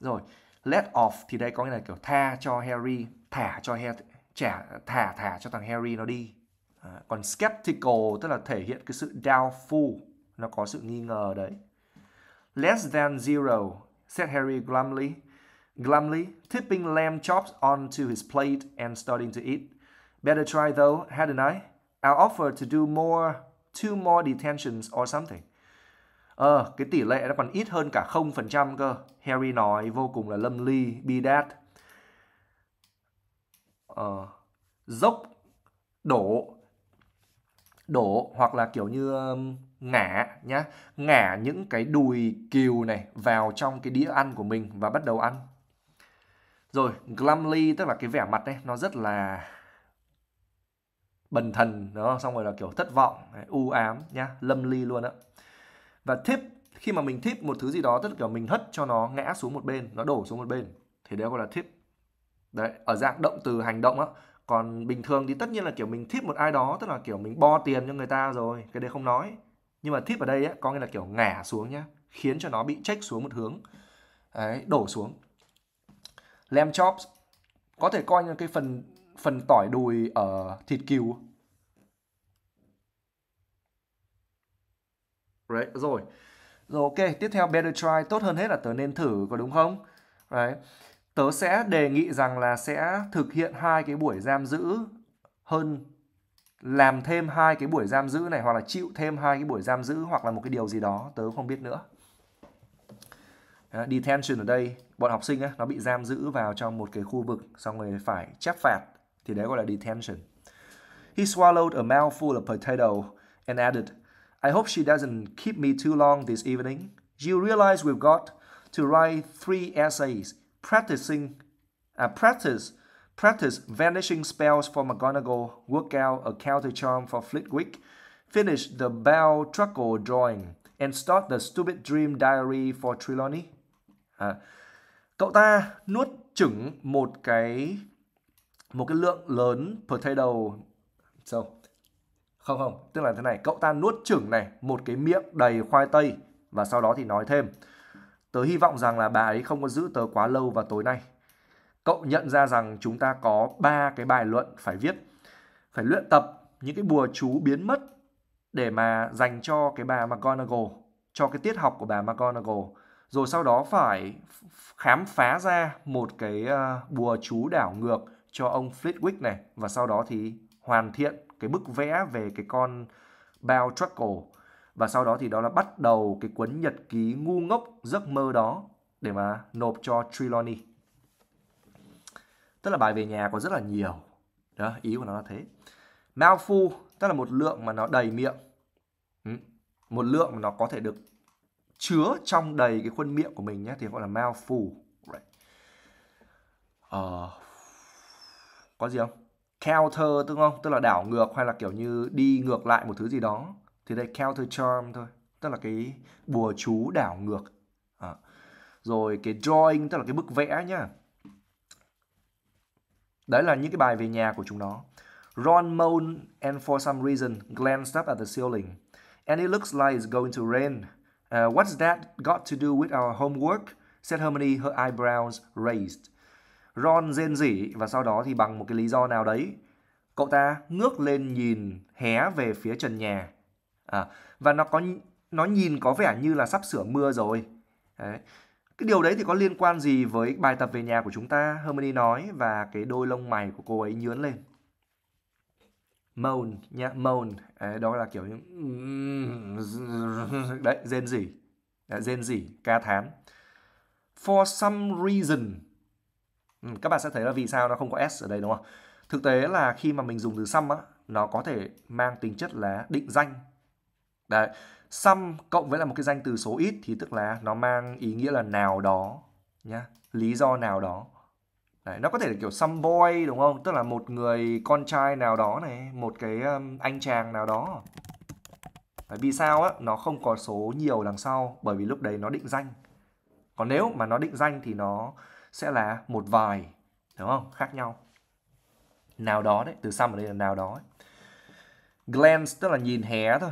rồi let off thì đây có nghĩa là kiểu tha cho Harry thả cho Harry trả thả thả cho thằng Harry nó đi à, còn skeptical tức là thể hiện cái sự doubtful nó có sự nghi ngờ đấy less than zero said Harry glumly glumly tipping lamb chops onto his plate and starting to eat Better try though, hadn't I? I'll offer to do more, two more detentions or something. Ờ, à, cái tỷ lệ nó còn ít hơn cả 0% cơ. Harry nói vô cùng là lâm ly, be that. Ờ, dốc, đổ, đổ hoặc là kiểu như um, ngả nhá. Ngả những cái đùi kiều này vào trong cái đĩa ăn của mình và bắt đầu ăn. Rồi, glumly tức là cái vẻ mặt ấy, nó rất là bần thần đó xong rồi là kiểu thất vọng u ám nhá lâm ly luôn á và tip khi mà mình tip một thứ gì đó tức là kiểu mình hất cho nó ngã xuống một bên nó đổ xuống một bên thì đấy gọi là tip đấy ở dạng động từ hành động á còn bình thường thì tất nhiên là kiểu mình tip một ai đó tức là kiểu mình bo tiền cho người ta rồi cái đấy không nói nhưng mà tip ở đây á có nghĩa là kiểu ngã xuống nhá khiến cho nó bị check xuống một hướng đấy đổ xuống lamb chops có thể coi như cái phần phần tỏi đùi ở thịt cừu Đấy, right, rồi. Rồi ok, tiếp theo better try tốt hơn hết là tớ nên thử có đúng không? Đấy. Tớ sẽ đề nghị rằng là sẽ thực hiện hai cái buổi giam giữ hơn làm thêm hai cái buổi giam giữ này hoặc là chịu thêm hai cái buổi giam giữ hoặc là một cái điều gì đó tớ không biết nữa. detention ở đây, bọn học sinh ấy, nó bị giam giữ vào trong một cái khu vực xong rồi phải chấp phạt thì đấy gọi là detention. He swallowed a mouthful of potato and added, I hope she doesn't keep me too long this evening. You realize we've got to write three essays, practicing, uh, practice, practice vanishing spells for McGonagall, work out a counter charm for Flitwick, finish the Bell Truckle drawing, and start the stupid dream diary for Trelawney. À, cậu ta nuốt chửng một cái một cái lượng lớn potato so, không không tức là thế này cậu ta nuốt chửng này một cái miệng đầy khoai tây và sau đó thì nói thêm tớ hy vọng rằng là bà ấy không có giữ tớ quá lâu vào tối nay cậu nhận ra rằng chúng ta có ba cái bài luận phải viết phải luyện tập những cái bùa chú biến mất để mà dành cho cái bà McGonagall cho cái tiết học của bà McGonagall rồi sau đó phải khám phá ra một cái ờ, bùa chú đảo ngược cho ông Flitwick này và sau đó thì hoàn thiện cái bức vẽ về cái con Bao Truckle và sau đó thì đó là bắt đầu cái cuốn nhật ký ngu ngốc giấc mơ đó để mà nộp cho Trelawney. Tức là bài về nhà có rất là nhiều. Đó, ý của nó là thế. Malfu tức là một lượng mà nó đầy miệng. Ừ. Một lượng mà nó có thể được chứa trong đầy cái khuôn miệng của mình nhé thì gọi là mouthful. Right. Uh, có gì không counter đúng không tức là đảo ngược hay là kiểu như đi ngược lại một thứ gì đó thì đây counter charm thôi tức là cái bùa chú đảo ngược à. rồi cái drawing tức là cái bức vẽ nhá đấy là những cái bài về nhà của chúng nó Ron moaned and for some reason glanced up at the ceiling and it looks like it's going to rain uh, what's that got to do with our homework said Hermione her eyebrows raised Ron rên rỉ và sau đó thì bằng một cái lý do nào đấy, cậu ta ngước lên nhìn hé về phía trần nhà. À, và nó có nó nhìn có vẻ như là sắp sửa mưa rồi. Đấy. Cái điều đấy thì có liên quan gì với bài tập về nhà của chúng ta? Hermione nói và cái đôi lông mày của cô ấy nhướn lên. Moan nhá, moan. Đấy, đó là kiểu như [laughs] đấy rên rỉ. Đấy, rên rỉ, ca thán. For some reason Ừ, các bạn sẽ thấy là vì sao nó không có s ở đây đúng không? Thực tế là khi mà mình dùng từ sum á, nó có thể mang tính chất là định danh. Đấy, sum cộng với là một cái danh từ số ít thì tức là nó mang ý nghĩa là nào đó nhá, lý do nào đó. Đấy, nó có thể là kiểu some boy đúng không? Tức là một người con trai nào đó này, một cái um, anh chàng nào đó. Đấy, vì sao á, nó không có số nhiều đằng sau bởi vì lúc đấy nó định danh. Còn nếu mà nó định danh thì nó sẽ là một vài đúng không khác nhau nào đó đấy từ xăm ở đây là nào đó ấy. glance tức là nhìn hé thôi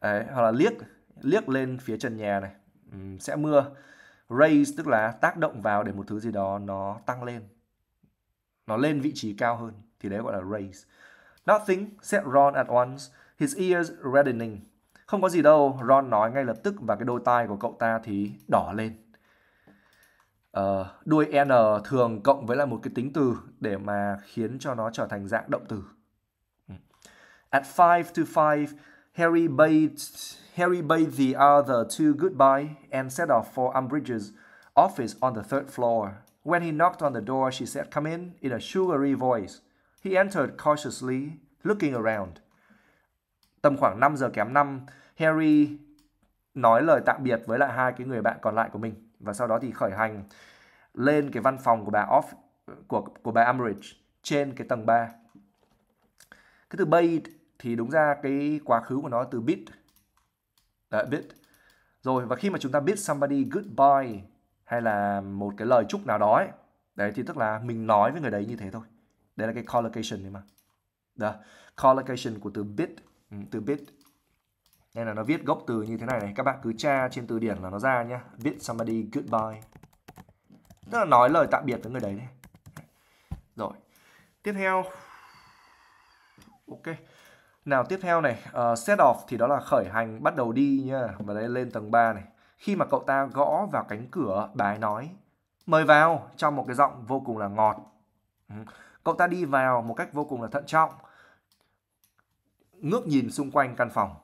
đấy, hoặc là liếc liếc lên phía trần nhà này ừ, sẽ mưa raise tức là tác động vào để một thứ gì đó nó tăng lên nó lên vị trí cao hơn thì đấy gọi là raise nothing said Ron at once his ears reddening không có gì đâu Ron nói ngay lập tức và cái đôi tai của cậu ta thì đỏ lên uh, đuôi n thường cộng với là một cái tính từ để mà khiến cho nó trở thành dạng động từ. Ừ. At five to five, Harry bade Harry bade the other two goodbye and set off for Umbridge's office on the third floor. When he knocked on the door, she said, "Come in," in a sugary voice. He entered cautiously, looking around. Tầm khoảng 5 giờ kém 5, Harry nói lời tạm biệt với lại hai cái người bạn còn lại của mình và sau đó thì khởi hành lên cái văn phòng của bà off của của bà Ambridge trên cái tầng 3. Cái từ bait thì đúng ra cái quá khứ của nó từ bid. Đấy, bid. Rồi và khi mà chúng ta bid somebody goodbye hay là một cái lời chúc nào đó ấy, đấy thì tức là mình nói với người đấy như thế thôi. Đây là cái collocation đấy mà. Đó, collocation của từ bid, ừ, từ bid nên là nó viết gốc từ như thế này này. Các bạn cứ tra trên từ điển là nó ra nhá. Viết somebody goodbye. Tức là nói lời tạm biệt với người đấy này. Rồi. Tiếp theo. Ok. Nào tiếp theo này. Uh, set off thì đó là khởi hành bắt đầu đi nhá. Và đây lên tầng 3 này. Khi mà cậu ta gõ vào cánh cửa, bà nói. Mời vào trong một cái giọng vô cùng là ngọt. Ừ. Cậu ta đi vào một cách vô cùng là thận trọng. Ngước nhìn xung quanh căn phòng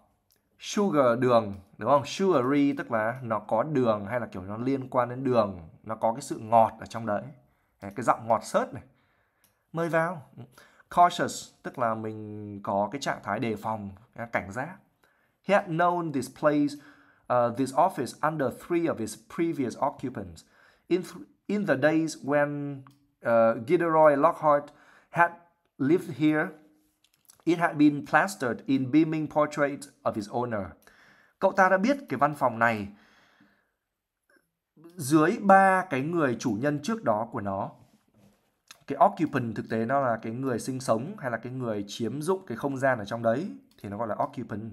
sugar đường đúng không sugary tức là nó có đường hay là kiểu nó liên quan đến đường nó có cái sự ngọt ở trong đấy cái giọng ngọt sớt này mời vào cautious tức là mình có cái trạng thái đề phòng cảnh giác he had known this place uh, this office under three of his previous occupants in th in the days when uh, Gideroy Lockhart had lived here It had been plastered in beaming portrait of his owner. Cậu ta đã biết cái văn phòng này dưới ba cái người chủ nhân trước đó của nó. Cái occupant thực tế nó là cái người sinh sống hay là cái người chiếm dụng cái không gian ở trong đấy thì nó gọi là occupant.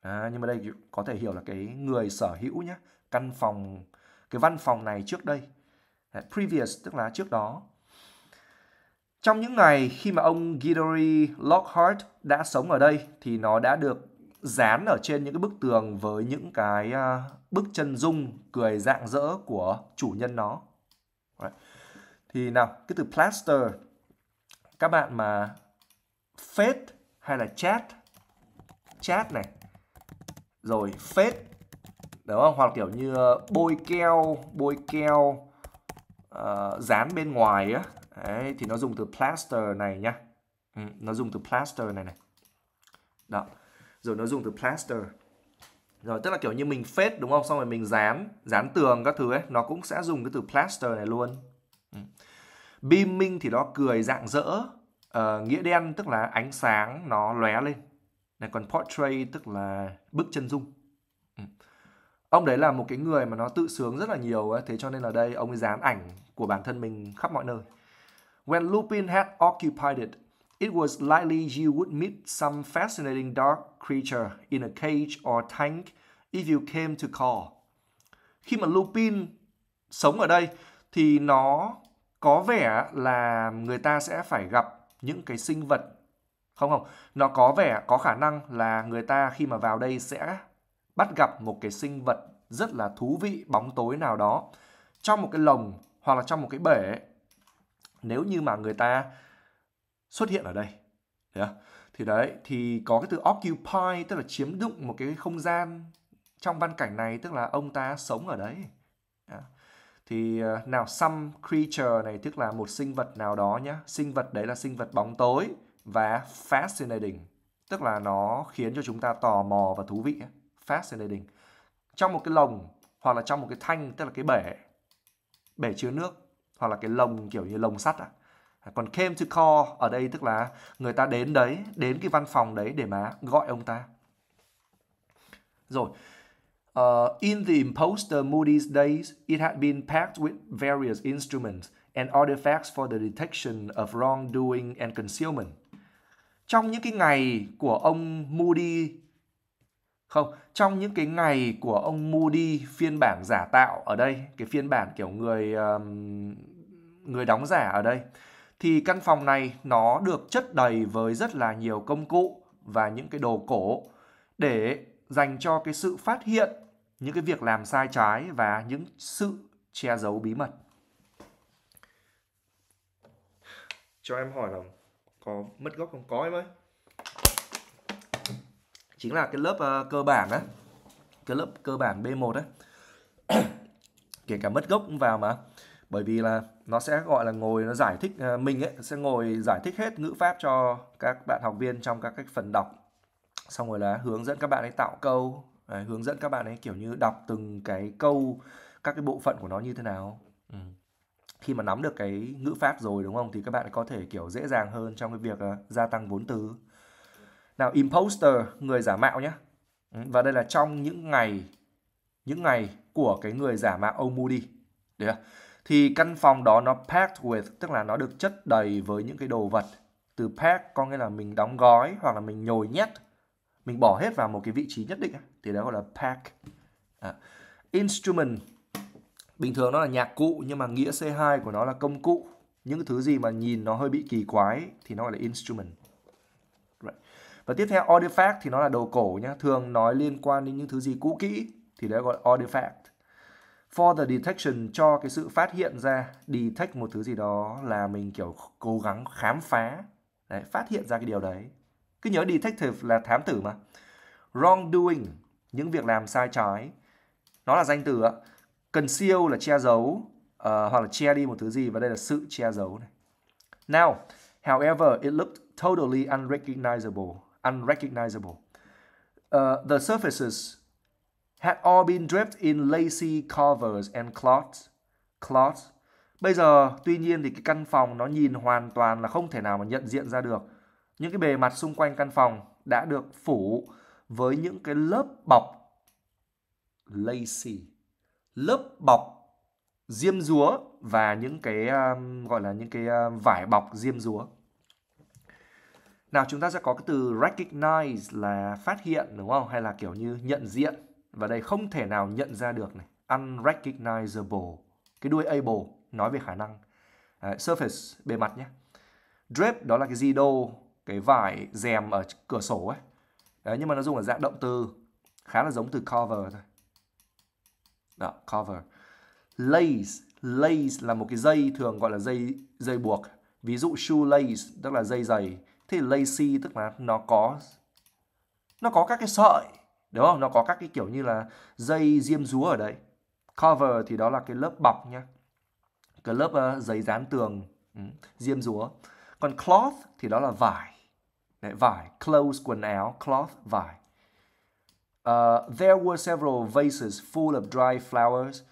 À, nhưng mà đây có thể hiểu là cái người sở hữu nhé, căn phòng cái văn phòng này trước đây. Previous tức là trước đó trong những ngày khi mà ông Guillory Lockhart đã sống ở đây thì nó đã được dán ở trên những cái bức tường với những cái à, bức chân dung cười dạng dỡ của chủ nhân nó. Right. Thì nào, cái từ plaster các bạn mà fade hay là chat chat này rồi fade đúng không hoặc kiểu như bôi keo bôi keo uh, dán bên ngoài á Đấy, thì nó dùng từ plaster này nhá. Ừ, nó dùng từ plaster này này. Đó. Rồi nó dùng từ plaster. Rồi tức là kiểu như mình phết đúng không? Xong rồi mình dán, dán tường các thứ ấy, nó cũng sẽ dùng cái từ plaster này luôn. Ừ. Bim thì nó cười dạng dỡ. Ờ, nghĩa đen tức là ánh sáng nó lóe lên. Này còn portrait tức là bức chân dung. Ừ. Ông đấy là một cái người mà nó tự sướng rất là nhiều ấy, thế cho nên là đây ông ấy dán ảnh của bản thân mình khắp mọi nơi. When Lupin had occupied it, it was likely you would meet some fascinating dark creature in a cage or tank if you came to call. Khi mà Lupin sống ở đây thì nó có vẻ là người ta sẽ phải gặp những cái sinh vật không không nó có vẻ có khả năng là người ta khi mà vào đây sẽ bắt gặp một cái sinh vật rất là thú vị bóng tối nào đó trong một cái lồng hoặc là trong một cái bể nếu như mà người ta xuất hiện ở đây đấy à? thì đấy thì có cái từ occupy tức là chiếm dụng một cái không gian trong văn cảnh này tức là ông ta sống ở đấy à. thì ờ, nào some creature này tức là một sinh vật nào đó nhá sinh vật đấy là sinh vật bóng tối và fascinating tức là nó khiến cho chúng ta tò mò và thú vị fascinating trong một cái lồng hoặc là trong một cái thanh tức là cái bể bể chứa nước hoặc là cái lồng kiểu như lồng sắt à còn came to call ở đây tức là người ta đến đấy đến cái văn phòng đấy để mà gọi ông ta rồi uh, in the imposter Moody's days it had been packed with various instruments and artifacts for the detection of wrongdoing and concealment trong những cái ngày của ông Moody không, trong những cái ngày của ông Moody phiên bản giả tạo ở đây, cái phiên bản kiểu người um, người đóng giả ở đây thì căn phòng này nó được chất đầy với rất là nhiều công cụ và những cái đồ cổ để dành cho cái sự phát hiện những cái việc làm sai trái và những sự che giấu bí mật. Cho em hỏi là có mất gốc không? Có em ơi chính là cái lớp uh, cơ bản á cái lớp cơ bản B1 á [coughs] kể cả mất gốc cũng vào mà bởi vì là nó sẽ gọi là ngồi nó giải thích uh, mình ấy sẽ ngồi giải thích hết ngữ pháp cho các bạn học viên trong các cái phần đọc xong rồi là hướng dẫn các bạn ấy tạo câu đấy, hướng dẫn các bạn ấy kiểu như đọc từng cái câu các cái bộ phận của nó như thế nào ừ. khi mà nắm được cái ngữ pháp rồi đúng không thì các bạn có thể kiểu dễ dàng hơn trong cái việc uh, gia tăng vốn từ nào imposter người giả mạo nhé. Ừ, và đây là trong những ngày những ngày của cái người giả mạo ông Moody. Đấy Thì căn phòng đó nó packed with tức là nó được chất đầy với những cái đồ vật. Từ pack có nghĩa là mình đóng gói hoặc là mình nhồi nhét. Mình bỏ hết vào một cái vị trí nhất định thì đó gọi là pack. À. Instrument bình thường nó là nhạc cụ nhưng mà nghĩa C2 của nó là công cụ. Những thứ gì mà nhìn nó hơi bị kỳ quái thì nó gọi là instrument và tiếp theo artifact thì nó là đồ cổ nhá thường nói liên quan đến những thứ gì cũ kỹ thì đấy gọi artifact for the detection cho cái sự phát hiện ra detect một thứ gì đó là mình kiểu cố gắng khám phá đấy, phát hiện ra cái điều đấy cứ nhớ detective là thám tử mà wrongdoing những việc làm sai trái nó là danh từ ạ conceal là che giấu uh, hoặc là che đi một thứ gì và đây là sự che giấu này now however it looked totally unrecognizable unrecognizable. Uh, the surfaces had all been draped in lacy covers and cloths. Cloths. Bây giờ, tuy nhiên thì cái căn phòng nó nhìn hoàn toàn là không thể nào mà nhận diện ra được. Những cái bề mặt xung quanh căn phòng đã được phủ với những cái lớp bọc lacy, lớp bọc diêm rúa và những cái um, gọi là những cái um, vải bọc diêm rúa nào chúng ta sẽ có cái từ recognize là phát hiện đúng không hay là kiểu như nhận diện và đây không thể nào nhận ra được này unrecognizable cái đuôi able nói về khả năng Đấy, surface bề mặt nhé drape đó là cái gì đâu cái vải rèm ở cửa sổ ấy Đấy, nhưng mà nó dùng ở dạng động từ khá là giống từ cover thôi đó cover lace lace là một cái dây thường gọi là dây dây buộc ví dụ shoe lace tức là dây giày thì lacy tức là nó có nó có các cái sợi đúng không nó có các cái kiểu như là dây diêm rúa ở đấy cover thì đó là cái lớp bọc nhá cái lớp uh, giấy dán tường ừ, diêm rúa còn cloth thì đó là vải đấy, vải clothes quần áo cloth vải uh, there were several vases full of dry flowers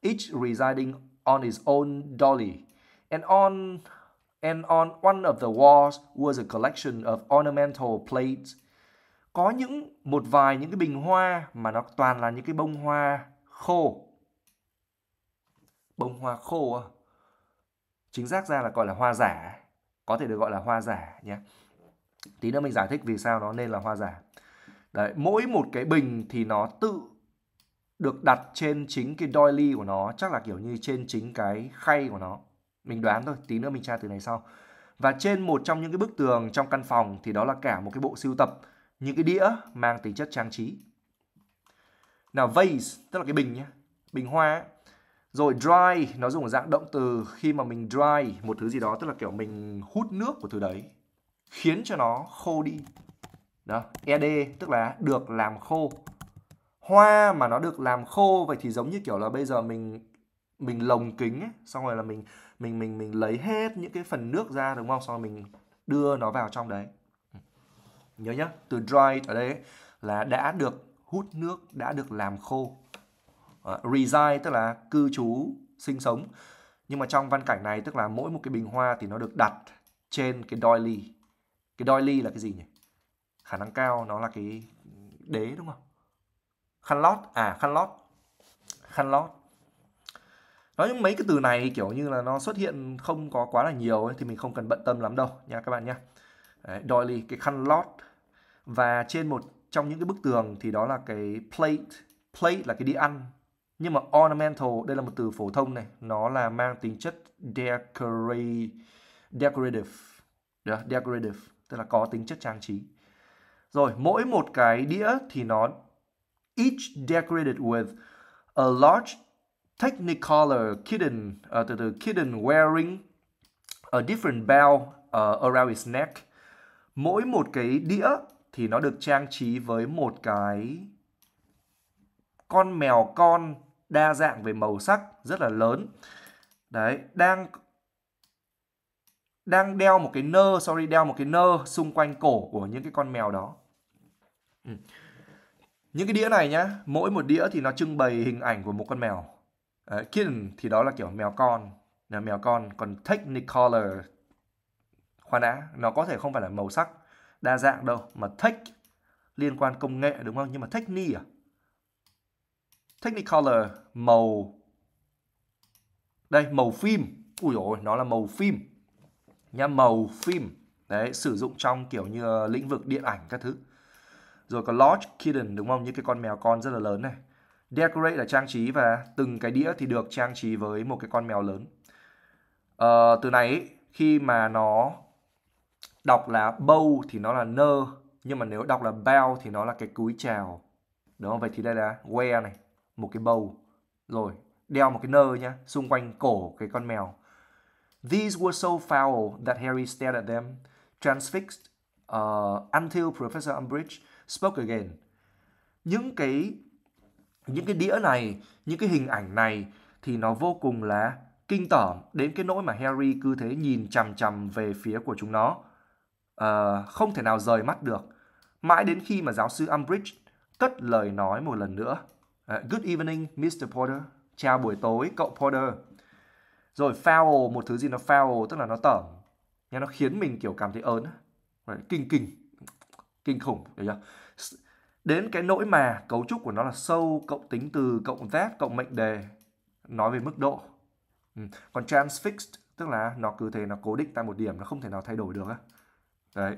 each residing on his own dolly and on and on one of the walls was a collection of ornamental plates. Có những một vài những cái bình hoa mà nó toàn là những cái bông hoa khô. Bông hoa khô Chính xác ra là gọi là hoa giả. Có thể được gọi là hoa giả nhé. Tí nữa mình giải thích vì sao nó nên là hoa giả. Đấy, mỗi một cái bình thì nó tự được đặt trên chính cái doily của nó, chắc là kiểu như trên chính cái khay của nó. Mình đoán thôi, tí nữa mình tra từ này sau. Và trên một trong những cái bức tường trong căn phòng thì đó là cả một cái bộ sưu tập những cái đĩa mang tính chất trang trí. Nào vase, tức là cái bình nhé bình hoa Rồi dry, nó dùng ở dạng động từ khi mà mình dry một thứ gì đó, tức là kiểu mình hút nước của thứ đấy, khiến cho nó khô đi. Đó, ed tức là được làm khô. Hoa mà nó được làm khô vậy thì giống như kiểu là bây giờ mình mình lồng kính ấy, xong rồi là mình mình mình mình lấy hết những cái phần nước ra đúng không? Sau mình đưa nó vào trong đấy. Ừ. Nhớ nhá, từ dried ở đây là đã được hút nước, đã được làm khô. Ờ, reside tức là cư trú, sinh sống. Nhưng mà trong văn cảnh này tức là mỗi một cái bình hoa thì nó được đặt trên cái doily. Cái doily là cái gì nhỉ? Khả năng cao nó là cái đế đúng không? Khăn lót, à khăn lót. Khăn lót nói những mấy cái từ này kiểu như là nó xuất hiện không có quá là nhiều ấy, thì mình không cần bận tâm lắm đâu nha các bạn nhá doily cái khăn lót và trên một trong những cái bức tường thì đó là cái plate plate là cái đĩa ăn nhưng mà ornamental đây là một từ phổ thông này nó là mang tính chất decorate, decorative Được, decorative tức là có tính chất trang trí rồi mỗi một cái đĩa thì nó each decorated with a large Technicolor kitten, uh, từ từ kitten wearing a different bell uh, around his neck. Mỗi một cái đĩa thì nó được trang trí với một cái con mèo con đa dạng về màu sắc rất là lớn. Đấy, đang đang đeo một cái nơ, sorry, đeo một cái nơ xung quanh cổ của những cái con mèo đó. Ừ. Những cái đĩa này nhá, mỗi một đĩa thì nó trưng bày hình ảnh của một con mèo uh, ờ, kitten thì đó là kiểu mèo con là mèo con còn technicolor khoan đã nó có thể không phải là màu sắc đa dạng đâu mà tech liên quan công nghệ đúng không nhưng mà techni à technicolor màu đây màu phim ui rồi nó là màu phim nhá màu phim đấy sử dụng trong kiểu như ờ, lĩnh vực điện ảnh các thứ rồi có large kitten đúng không những cái con mèo con rất là lớn này Decorate là trang trí và từng cái đĩa thì được trang trí với một cái con mèo lớn. Uh, từ này ý, khi mà nó đọc là bow thì nó là nơ nhưng mà nếu đọc là bow thì nó là cái cúi chào. Đúng không? Vậy thì đây là wear này, một cái bow. Rồi, đeo một cái nơ nhá, xung quanh cổ cái con mèo. These were so foul that Harry stared at them, transfixed uh, until Professor Umbridge spoke again. Những cái những cái đĩa này những cái hình ảnh này thì nó vô cùng là kinh tởm đến cái nỗi mà Harry cứ thế nhìn chằm chằm về phía của chúng nó à, không thể nào rời mắt được mãi đến khi mà giáo sư Umbridge cất lời nói một lần nữa à, Good evening Mr. Potter chào buổi tối cậu Potter rồi foul một thứ gì nó foul tức là nó tởm nha nó khiến mình kiểu cảm thấy ớn kinh kinh kinh khủng được chưa Đến cái nỗi mà cấu trúc của nó là sâu cộng tính từ cộng vép cộng mệnh đề nói về mức độ. Ừ. Còn transfixed tức là nó cứ thế nó cố định tại một điểm nó không thể nào thay đổi được Đấy.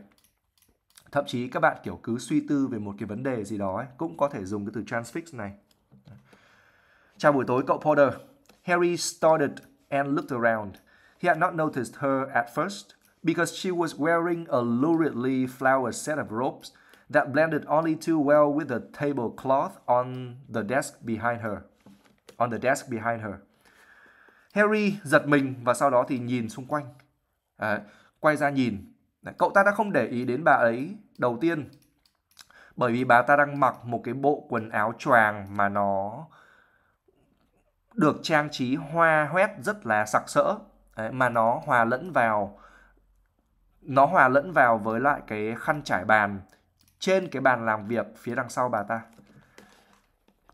Thậm chí các bạn kiểu cứ suy tư về một cái vấn đề gì đó ấy, cũng có thể dùng cái từ transfix này. Chào buổi tối cậu Porter. Harry started and looked around. He had not noticed her at first because she was wearing a luridly flowered set of robes that blended only too well with the tablecloth on the desk behind her. On the desk behind her. Harry giật mình và sau đó thì nhìn xung quanh. À, quay ra nhìn. Cậu ta đã không để ý đến bà ấy đầu tiên. Bởi vì bà ta đang mặc một cái bộ quần áo choàng mà nó được trang trí hoa hoét rất là sặc sỡ. Đấy, mà nó hòa lẫn vào nó hòa lẫn vào với lại cái khăn trải bàn trên cái bàn làm việc phía đằng sau bà ta.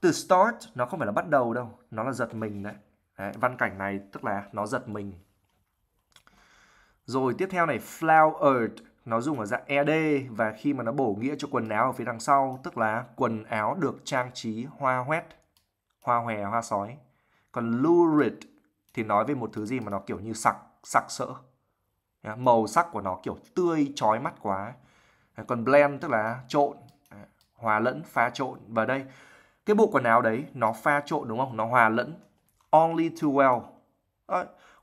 Từ start nó không phải là bắt đầu đâu, nó là giật mình đấy. đấy văn cảnh này tức là nó giật mình. Rồi tiếp theo này flowered nó dùng ở dạng ed và khi mà nó bổ nghĩa cho quần áo ở phía đằng sau tức là quần áo được trang trí hoa hoét, hoa hòe, hoa sói. Còn lurid thì nói về một thứ gì mà nó kiểu như sặc, sặc sỡ. Màu sắc của nó kiểu tươi, chói mắt quá À, còn blend tức là trộn à, hòa lẫn pha trộn và đây cái bộ quần áo đấy nó pha trộn đúng không nó hòa lẫn only too well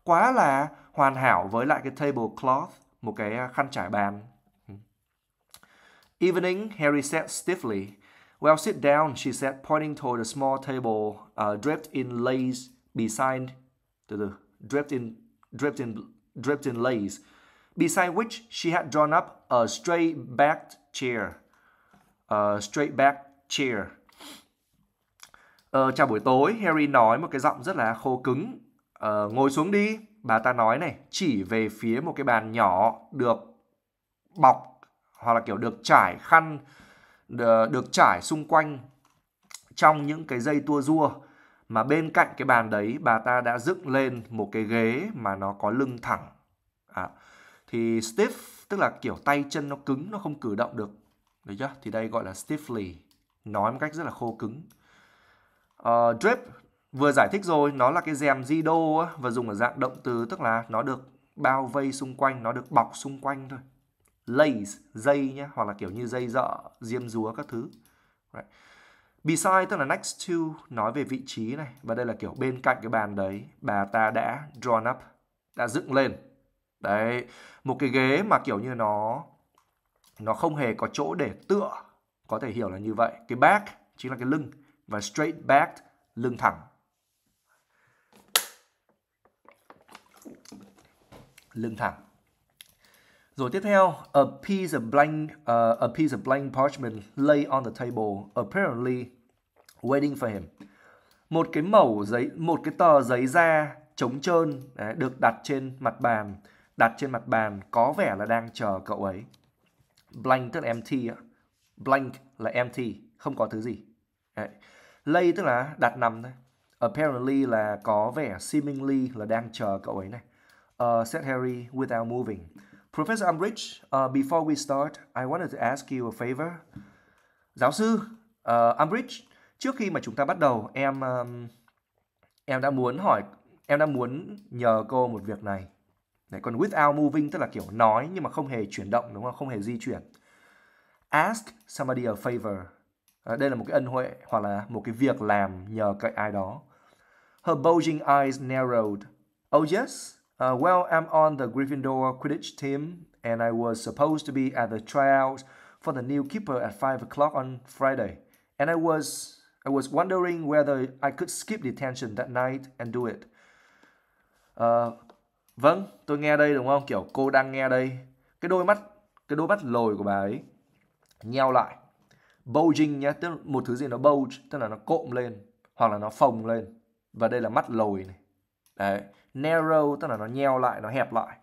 quá là hoàn hảo với lại cái tablecloth một cái à, khăn trải bàn hmm. evening harry said stiffly well sit down she said pointing toward a small table uh, draped in lace beside từ draped in draped in draped in lace beside which she had drawn up a straight-backed chair. A straight-backed chair. Ờ, chào buổi tối, Harry nói một cái giọng rất là khô cứng. Ờ, ngồi xuống đi, bà ta nói này, chỉ về phía một cái bàn nhỏ được bọc hoặc là kiểu được trải khăn, được trải xung quanh trong những cái dây tua rua mà bên cạnh cái bàn đấy bà ta đã dựng lên một cái ghế mà nó có lưng thẳng thì stiff tức là kiểu tay chân nó cứng nó không cử động được đấy chưa thì đây gọi là stiffly nói một cách rất là khô cứng uh, drip vừa giải thích rồi nó là cái dèm di đô và dùng ở dạng động từ tức là nó được bao vây xung quanh nó được bọc xung quanh thôi lace dây nhá hoặc là kiểu như dây dợ diêm rúa các thứ right. beside tức là next to nói về vị trí này và đây là kiểu bên cạnh cái bàn đấy bà ta đã drawn up đã dựng lên đấy một cái ghế mà kiểu như nó nó không hề có chỗ để tựa có thể hiểu là như vậy cái back chính là cái lưng và straight back lưng thẳng lưng thẳng rồi tiếp theo, a piece of blank, uh, a piece of blank parchment lay on the table, apparently waiting for him. Một cái mẩu giấy, một cái tờ giấy da trống trơn đấy, được đặt trên mặt bàn, đặt trên mặt bàn có vẻ là đang chờ cậu ấy. Blank tức là empty. Blank là empty, không có thứ gì. Đấy. Lay tức là đặt nằm thôi. Apparently là có vẻ, seemingly là đang chờ cậu ấy này. Uh, said Harry without moving. Professor Umbridge, uh, before we start, I wanted to ask you a favor. Giáo sư uh, Umbridge, trước khi mà chúng ta bắt đầu, em um, em đã muốn hỏi, em đã muốn nhờ cô một việc này. Đấy, còn without moving tức là kiểu nói nhưng mà không hề chuyển động đúng không? Không hề di chuyển. Ask somebody a favor. À, đây là một cái ân huệ hoặc là một cái việc làm nhờ cái ai đó. Her bulging eyes narrowed. Oh yes, uh, well I'm on the Gryffindor Quidditch team and I was supposed to be at the tryout for the new keeper at 5 o'clock on Friday. And I was I was wondering whether I could skip detention that night and do it. Uh, vâng tôi nghe đây đúng không kiểu cô đang nghe đây cái đôi mắt cái đôi mắt lồi của bà ấy nheo lại bulging nhá tức một thứ gì nó bulge tức là nó cộm lên hoặc là nó phồng lên và đây là mắt lồi này đấy narrow tức là nó nheo lại nó hẹp lại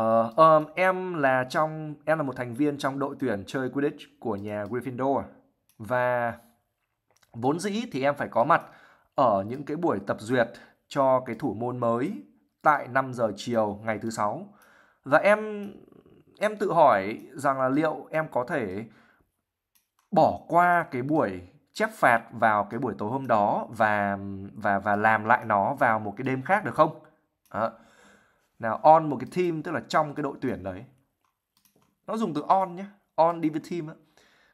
uh, um, em là trong em là một thành viên trong đội tuyển chơi Quidditch của nhà Gryffindor và vốn dĩ thì em phải có mặt ở những cái buổi tập duyệt cho cái thủ môn mới tại 5 giờ chiều ngày thứ sáu và em em tự hỏi rằng là liệu em có thể bỏ qua cái buổi chép phạt vào cái buổi tối hôm đó và và và làm lại nó vào một cái đêm khác được không? Đó. Nào on một cái team tức là trong cái đội tuyển đấy. Nó dùng từ on nhé, on đi với team á.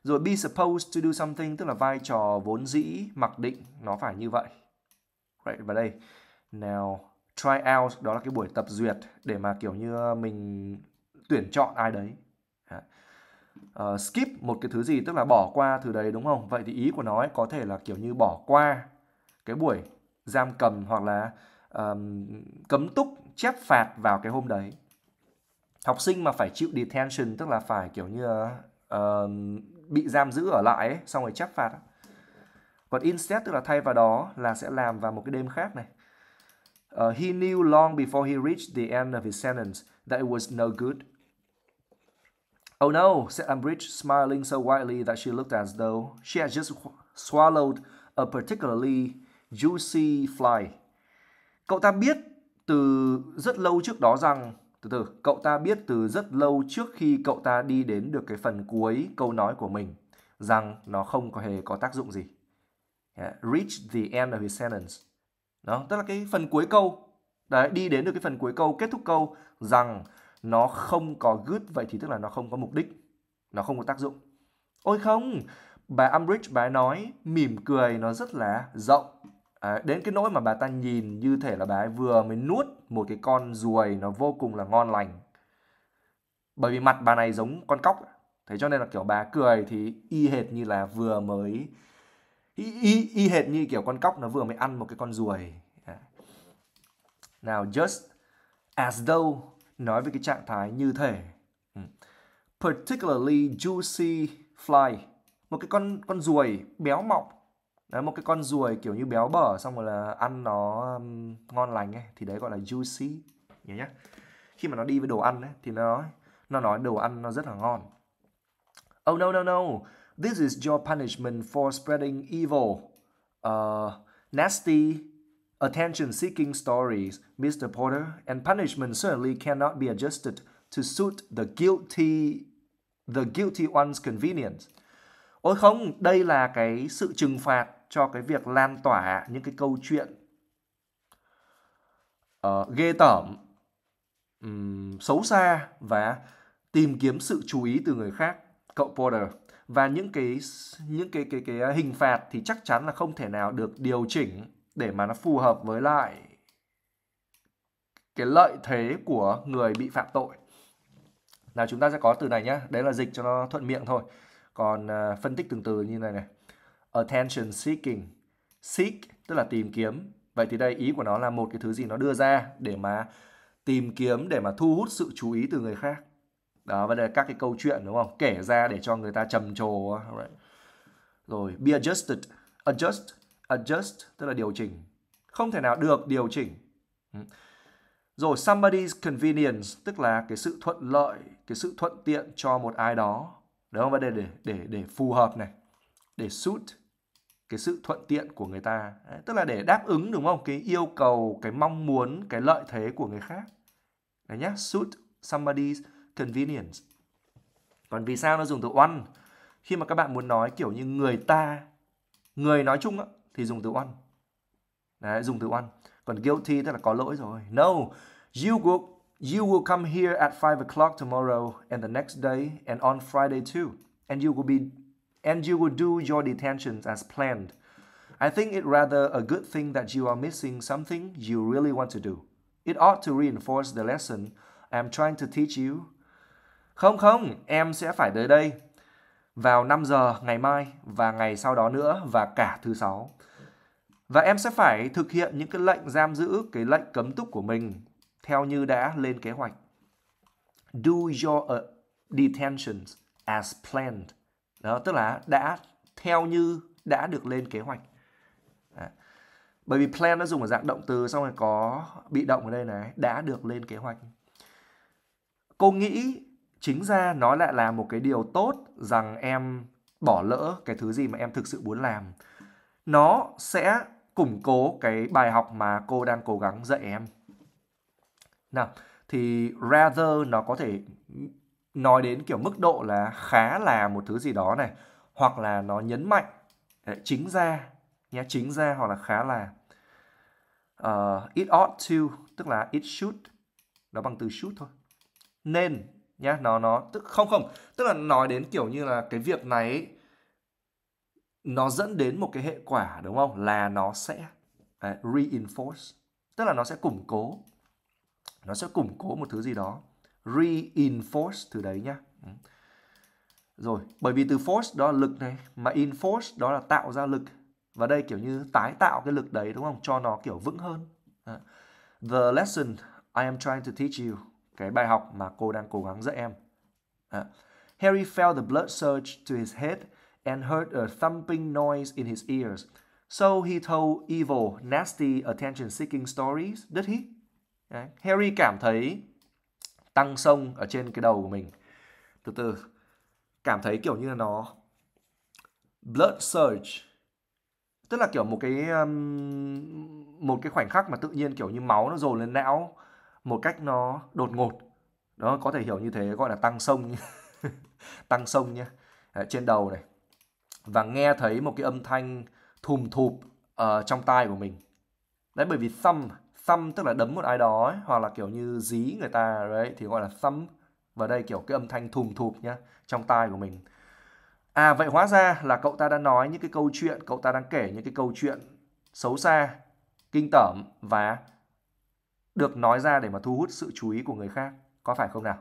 Rồi be supposed to do something tức là vai trò vốn dĩ mặc định nó phải như vậy. Right, và đây nào try out đó là cái buổi tập duyệt để mà kiểu như ờ, mình tuyển chọn ai đấy uh, skip một cái thứ gì tức là bỏ qua thứ đấy đúng không vậy thì ý của nó ấy, có thể là kiểu như bỏ qua cái buổi giam cầm hoặc là um, cấm túc chép phạt vào cái hôm đấy học sinh mà phải chịu detention tức là phải kiểu như uh, bị giam giữ ở lại ấy, xong rồi chép phạt còn instead tức là thay vào đó là sẽ làm vào một cái đêm khác này Uh, he knew long before he reached the end of his sentence that it was no good. Oh no, said Umbridge, smiling so widely that she looked as though she had just swallowed a particularly juicy fly. Cậu ta biết từ rất lâu trước đó rằng từ từ cậu ta biết từ rất lâu trước khi cậu ta đi đến được cái phần cuối câu nói của mình rằng nó không có hề có tác dụng gì. Yeah. Reach the end of his sentence đó tức là cái phần cuối câu đấy đi đến được cái phần cuối câu kết thúc câu rằng nó không có good vậy thì tức là nó không có mục đích nó không có tác dụng ôi không bà Umbridge bà nói mỉm cười nó rất là rộng à, đến cái nỗi mà bà ta nhìn như thể là bà ấy vừa mới nuốt một cái con ruồi nó vô cùng là ngon lành bởi vì mặt bà này giống con cóc thế cho nên là kiểu bà cười thì y hệt như là vừa mới y, y, y hệt như kiểu con cóc nó vừa mới ăn một cái con ruồi dạ. nào just as though nói về cái trạng thái như thể ừ. particularly juicy fly một cái con con ruồi béo mọng đấy, một cái con ruồi kiểu như béo bở xong rồi là ăn nó um, ngon lành ấy thì đấy gọi là juicy nhớ nhá khi mà nó đi với đồ ăn ấy thì nó nó nói đồ ăn nó rất là ngon oh no no no This is your punishment for spreading evil, uh, nasty, attention seeking stories, Mr. Porter, and punishment certainly cannot be adjusted to suit the guilty the guilty one's convenience. Ôi không, đây là cái sự trừng phạt cho cái việc lan tỏa những cái câu chuyện uh, ghê tởm, um, xấu xa và tìm kiếm sự chú ý từ người khác. Cậu Porter, và những cái những cái cái cái à, hình phạt thì chắc chắn là không thể nào được điều chỉnh để mà nó phù hợp với lại cái lợi thế của người bị phạm tội. là chúng ta sẽ có từ này nhá, đấy là dịch cho nó thuận miệng thôi. Còn uh, phân tích từng từ như này này. Attention seeking. Seek tức là tìm kiếm. Vậy thì đây ý của nó là một cái thứ gì nó đưa ra để mà tìm kiếm để mà thu hút sự chú ý từ người khác đó và đây là các cái câu chuyện đúng không kể ra để cho người ta trầm trồ right. rồi be adjusted adjust adjust tức là điều chỉnh không thể nào được điều chỉnh ừ. rồi somebody's convenience tức là cái sự thuận lợi cái sự thuận tiện cho một ai đó đúng không và đây để để để phù hợp này để suit cái sự thuận tiện của người ta Đấy, tức là để đáp ứng đúng không cái yêu cầu cái mong muốn cái lợi thế của người khác Đấy nhá suit somebody's convenience. Còn vì sao nó dùng từ one? Khi mà các bạn muốn nói kiểu như người ta, người nói chung á, thì dùng từ one. Đấy, dùng từ one. Còn guilty tức là có lỗi rồi. No, you will, you will come here at 5 o'clock tomorrow and the next day and on Friday too. And you will be and you will do your detentions as planned. I think it rather a good thing that you are missing something you really want to do. It ought to reinforce the lesson I am trying to teach you không không, em sẽ phải tới đây vào 5 giờ ngày mai và ngày sau đó nữa và cả thứ sáu. Và em sẽ phải thực hiện những cái lệnh giam giữ, cái lệnh cấm túc của mình theo như đã lên kế hoạch. Do your uh, detentions as planned. Đó, tức là đã theo như đã được lên kế hoạch. À. Bởi vì plan nó dùng ở dạng động từ xong rồi có bị động ở đây này, đã được lên kế hoạch. Cô nghĩ chính ra nó lại là một cái điều tốt rằng em bỏ lỡ cái thứ gì mà em thực sự muốn làm nó sẽ củng cố cái bài học mà cô đang cố gắng dạy em nào thì rather nó có thể nói đến kiểu mức độ là khá là một thứ gì đó này hoặc là nó nhấn mạnh chính ra nhé chính ra hoặc là khá là uh, it ought to tức là it should nó bằng từ should thôi nên nhá nó nó tức không không tức là nói đến kiểu như là cái việc này nó dẫn đến một cái hệ quả đúng không là nó sẽ đấy, reinforce tức là nó sẽ củng cố nó sẽ củng cố một thứ gì đó reinforce từ đấy nhá rồi bởi vì từ force đó là lực này mà enforce đó là tạo ra lực và đây kiểu như tái tạo cái lực đấy đúng không cho nó kiểu vững hơn the lesson I am trying to teach you cái bài học mà cô đang cố gắng dạy em. À. Harry felt the blood surge to his head and heard a thumping noise in his ears. So he told evil, nasty, attention-seeking stories, did he? Đấy. Harry cảm thấy tăng sông ở trên cái đầu của mình. Từ từ, cảm thấy kiểu như là nó blood surge. Tức là kiểu một cái um, một cái khoảnh khắc mà tự nhiên kiểu như máu nó dồn lên não một cách nó đột ngột đó có thể hiểu như thế gọi là tăng sông [laughs] tăng sông nhé à, trên đầu này và nghe thấy một cái âm thanh thùm thụp uh, trong tai của mình đấy bởi vì thumb thumb tức là đấm một ai đó ấy, hoặc là kiểu như dí người ta đấy thì gọi là thumb và đây kiểu cái âm thanh thùm thụp nhá trong tai của mình à vậy hóa ra là cậu ta đã nói những cái câu chuyện cậu ta đang kể những cái câu chuyện xấu xa kinh tởm và được nói ra để mà thu hút sự chú ý của người khác, có phải không nào?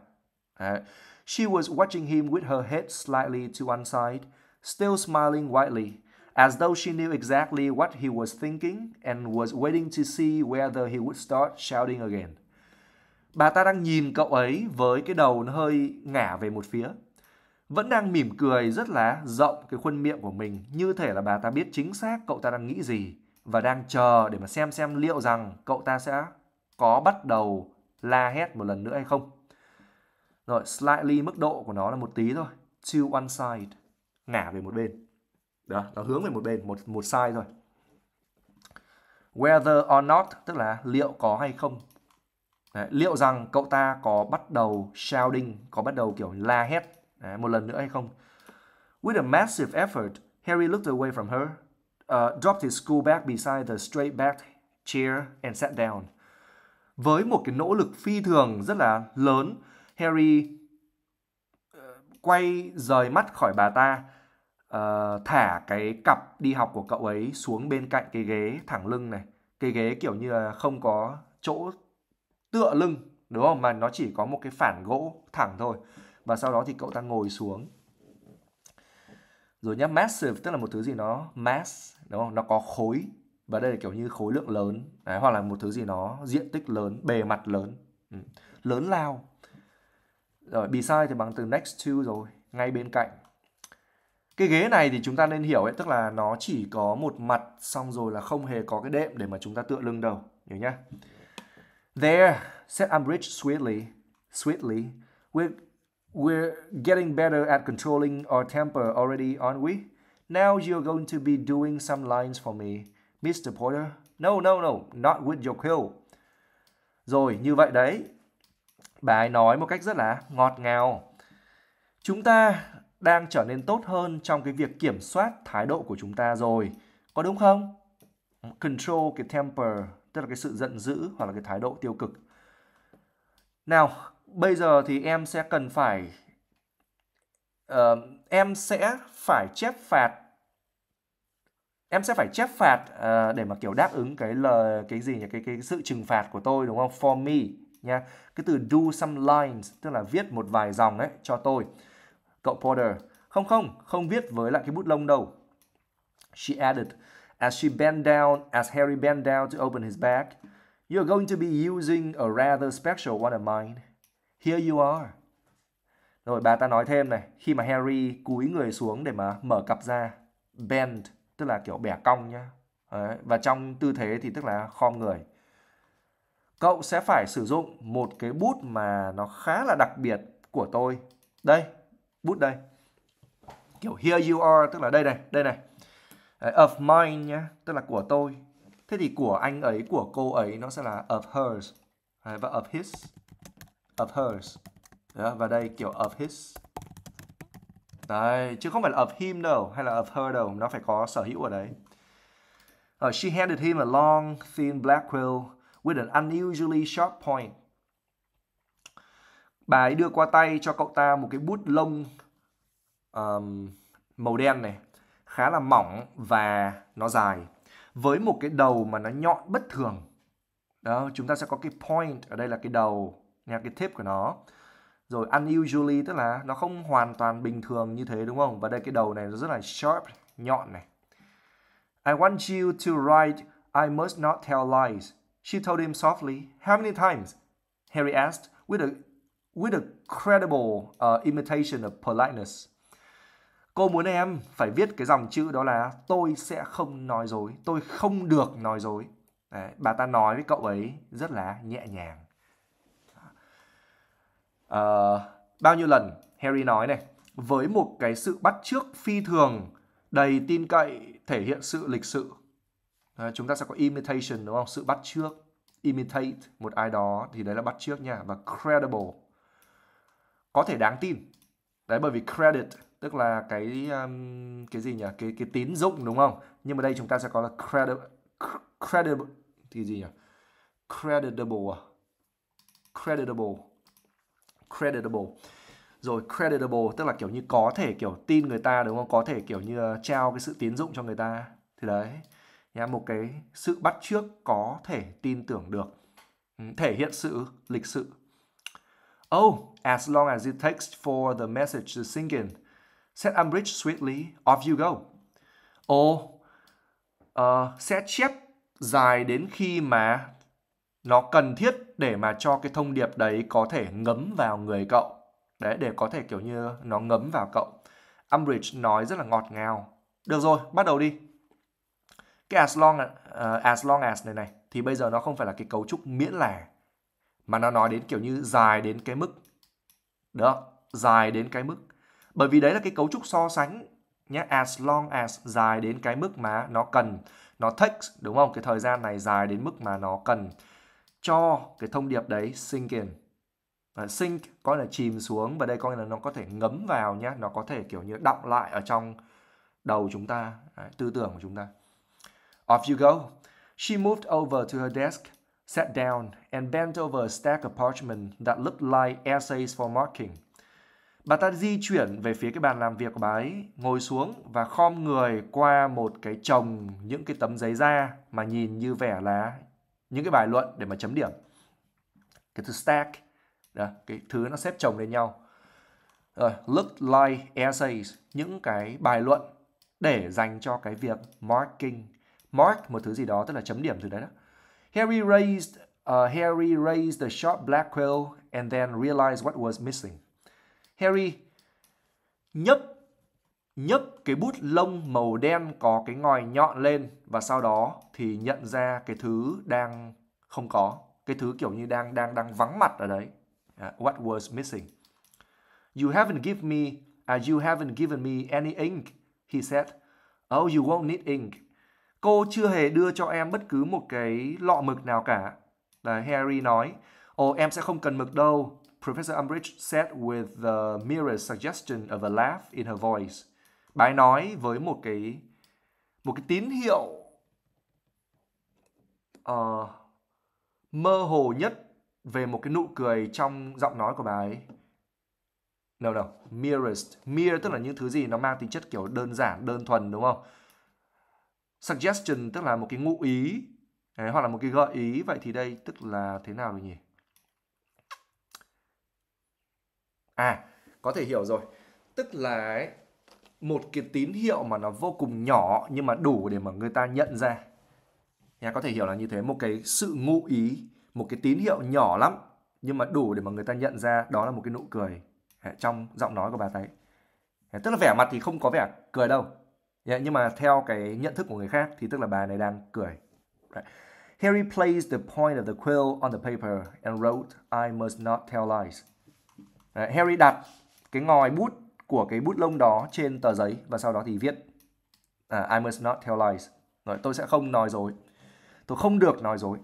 Đấy. She was watching him with her head slightly to one side, still smiling widely, as though she knew exactly what he was thinking and was waiting to see whether he would start shouting again. Bà ta đang nhìn cậu ấy với cái đầu nó hơi ngả về một phía, vẫn đang mỉm cười rất là rộng cái khuôn miệng của mình, như thể là bà ta biết chính xác cậu ta đang nghĩ gì và đang chờ để mà xem xem liệu rằng cậu ta sẽ có bắt đầu la hét một lần nữa hay không. Rồi slightly mức độ của nó là một tí thôi. To one side. Ngả về một bên. Đó, nó hướng về một bên, một một side thôi. Whether or not tức là liệu có hay không. Đấy, liệu rằng cậu ta có bắt đầu shouting, có bắt đầu kiểu la hét đấy, một lần nữa hay không. With a massive effort, Harry looked away from her, uh, dropped his school bag beside the straight-backed chair and sat down với một cái nỗ lực phi thường rất là lớn harry ờ, quay rời mắt khỏi bà ta uh, thả cái cặp đi học của cậu ấy xuống bên cạnh cái ghế thẳng lưng này cái ghế kiểu như là không có chỗ tựa lưng đúng không mà nó chỉ có một cái phản gỗ thẳng thôi và sau đó thì cậu ta ngồi xuống rồi nhá massive tức là một thứ gì nó mass đúng không nó có khối và đây là kiểu như khối lượng lớn đấy, hoặc là một thứ gì nó diện tích lớn bề mặt lớn ừ. lớn lao rồi beside thì bằng từ next to rồi ngay bên cạnh cái ghế này thì chúng ta nên hiểu ấy tức là nó chỉ có một mặt xong rồi là không hề có cái đệm để mà chúng ta tựa lưng đâu hiểu nhá there said Ambridge sweetly sweetly we're we're getting better at controlling our temper already aren't we now you're going to be doing some lines for me Mr. Porter. No, no, no, not with your kill. Rồi, như vậy đấy. Bà ấy nói một cách rất là ngọt ngào. Chúng ta đang trở nên tốt hơn trong cái việc kiểm soát thái độ của chúng ta rồi. Có đúng không? Control cái temper, tức là cái sự giận dữ hoặc là cái thái độ tiêu cực. Nào, bây giờ thì em sẽ cần phải... Uh, em sẽ phải chép phạt em sẽ phải chép phạt uh, để mà kiểu đáp ứng cái lời cái gì nhỉ cái cái sự trừng phạt của tôi đúng không for me nha cái từ do some lines tức là viết một vài dòng ấy cho tôi cậu Porter không không không viết với lại cái bút lông đâu she added as she bent down as Harry bent down to open his bag you're going to be using a rather special one of mine here you are rồi bà ta nói thêm này khi mà Harry cúi người xuống để mà mở cặp ra bend tức là kiểu bẻ cong nhá Đấy. và trong tư thế thì tức là khom người cậu sẽ phải sử dụng một cái bút mà nó khá là đặc biệt của tôi đây bút đây kiểu here you are tức là đây này đây này Đấy, of mine nhá tức là của tôi thế thì của anh ấy của cô ấy nó sẽ là of hers Đấy, và of his of hers Đấy, và đây kiểu of his Đấy, chứ không phải là of him đâu hay là of her đâu, nó phải có sở hữu ở đấy. Uh, she handed him a long, thin black quill with an unusually sharp point. Bà ấy đưa qua tay cho cậu ta một cái bút lông um, màu đen này, khá là mỏng và nó dài, với một cái đầu mà nó nhọn bất thường. Đó, chúng ta sẽ có cái point ở đây là cái đầu, nha cái tip của nó rồi unusually tức là nó không hoàn toàn bình thường như thế đúng không và đây cái đầu này nó rất là sharp nhọn này I want you to write I must not tell lies she told him softly how many times Harry asked with a with a credible uh, imitation of politeness cô muốn em phải viết cái dòng chữ đó là tôi sẽ không nói dối tôi không được nói dối Đấy, bà ta nói với cậu ấy rất là nhẹ nhàng uh, bao nhiêu lần Harry nói này với một cái sự bắt chước phi thường đầy tin cậy thể hiện sự lịch sự à, chúng ta sẽ có imitation đúng không sự bắt chước imitate một ai đó thì đấy là bắt chước nha và credible có thể đáng tin đấy bởi vì credit tức là cái um, cái gì nhỉ cái cái tín dụng đúng không nhưng mà đây chúng ta sẽ có là credible credible thì gì nhỉ credible à? credible creditable rồi creditable tức là kiểu như có thể kiểu tin người ta đúng không có thể kiểu như ờ, trao cái sự tín dụng cho người ta thì đấy nhá một cái sự bắt trước có thể tin tưởng được ừ, thể hiện sự lịch sự oh as long as it takes for the message to sink in set umbrage sweetly off you go oh uh, sẽ chép dài đến khi mà nó cần thiết để mà cho cái thông điệp đấy có thể ngấm vào người cậu đấy để có thể kiểu như nó ngấm vào cậu Umbridge nói rất là ngọt ngào được rồi bắt đầu đi cái as long uh, as long as này này thì bây giờ nó không phải là cái cấu trúc miễn là mà nó nói đến kiểu như dài đến cái mức đó dài đến cái mức bởi vì đấy là cái cấu trúc so sánh nhé as long as dài đến cái mức mà nó cần nó takes đúng không cái thời gian này dài đến mức mà nó cần cho cái thông điệp đấy sink in à, sink có là chìm xuống và đây coi là nó có thể ngấm vào nhá nó có thể kiểu như đọng lại ở trong đầu chúng ta đấy, tư tưởng của chúng ta off you go she moved over to her desk sat down and bent over a stack of parchment that looked like essays for marking Bà ta di chuyển về phía cái bàn làm việc của bà ấy, ngồi xuống và khom người qua một cái chồng những cái tấm giấy da mà nhìn như vẻ là những cái bài luận để mà chấm điểm cái thứ stack đó, cái thứ nó xếp chồng lên nhau rồi look like essays những cái bài luận để dành cho cái việc marking mark một thứ gì đó tức là chấm điểm từ đấy đó Harry raised uh, Harry raised the shop black quill and then realized what was missing Harry nhấp nhấp cái bút lông màu đen có cái ngòi nhọn lên và sau đó thì nhận ra cái thứ đang không có cái thứ kiểu như đang đang đang vắng mặt ở đấy uh, what was missing you haven't given me uh, you haven't given me any ink he said oh you won't need ink cô chưa hề đưa cho em bất cứ một cái lọ mực nào cả là Harry nói ồ oh, em sẽ không cần mực đâu Professor Umbridge said with the merest suggestion of a laugh in her voice bái nói với một cái một cái tín hiệu uh, mơ hồ nhất về một cái nụ cười trong giọng nói của bà ấy no no merest mere tức là những thứ gì nó mang tính chất kiểu đơn giản đơn thuần đúng không suggestion tức là một cái ngụ ý Đấy, hoặc là một cái gợi ý vậy thì đây tức là thế nào rồi nhỉ à có thể hiểu rồi tức là ấy, một cái tín hiệu mà nó vô cùng nhỏ nhưng mà đủ để mà người ta nhận ra nhà có thể hiểu là như thế một cái sự ngụ ý một cái tín hiệu nhỏ lắm nhưng mà đủ để mà người ta nhận ra đó là một cái nụ cười trong giọng nói của bà ấy tức là vẻ mặt thì không có vẻ cười đâu dạ, nhưng mà theo cái nhận thức của người khác thì tức là bà này đang cười Harry placed the point of the quill on the paper and wrote I must not tell lies Harry đặt cái ngòi bút của cái bút lông đó trên tờ giấy và sau đó thì viết à, I must not tell lies. Rồi, tôi sẽ không nói dối. Tôi không được nói dối.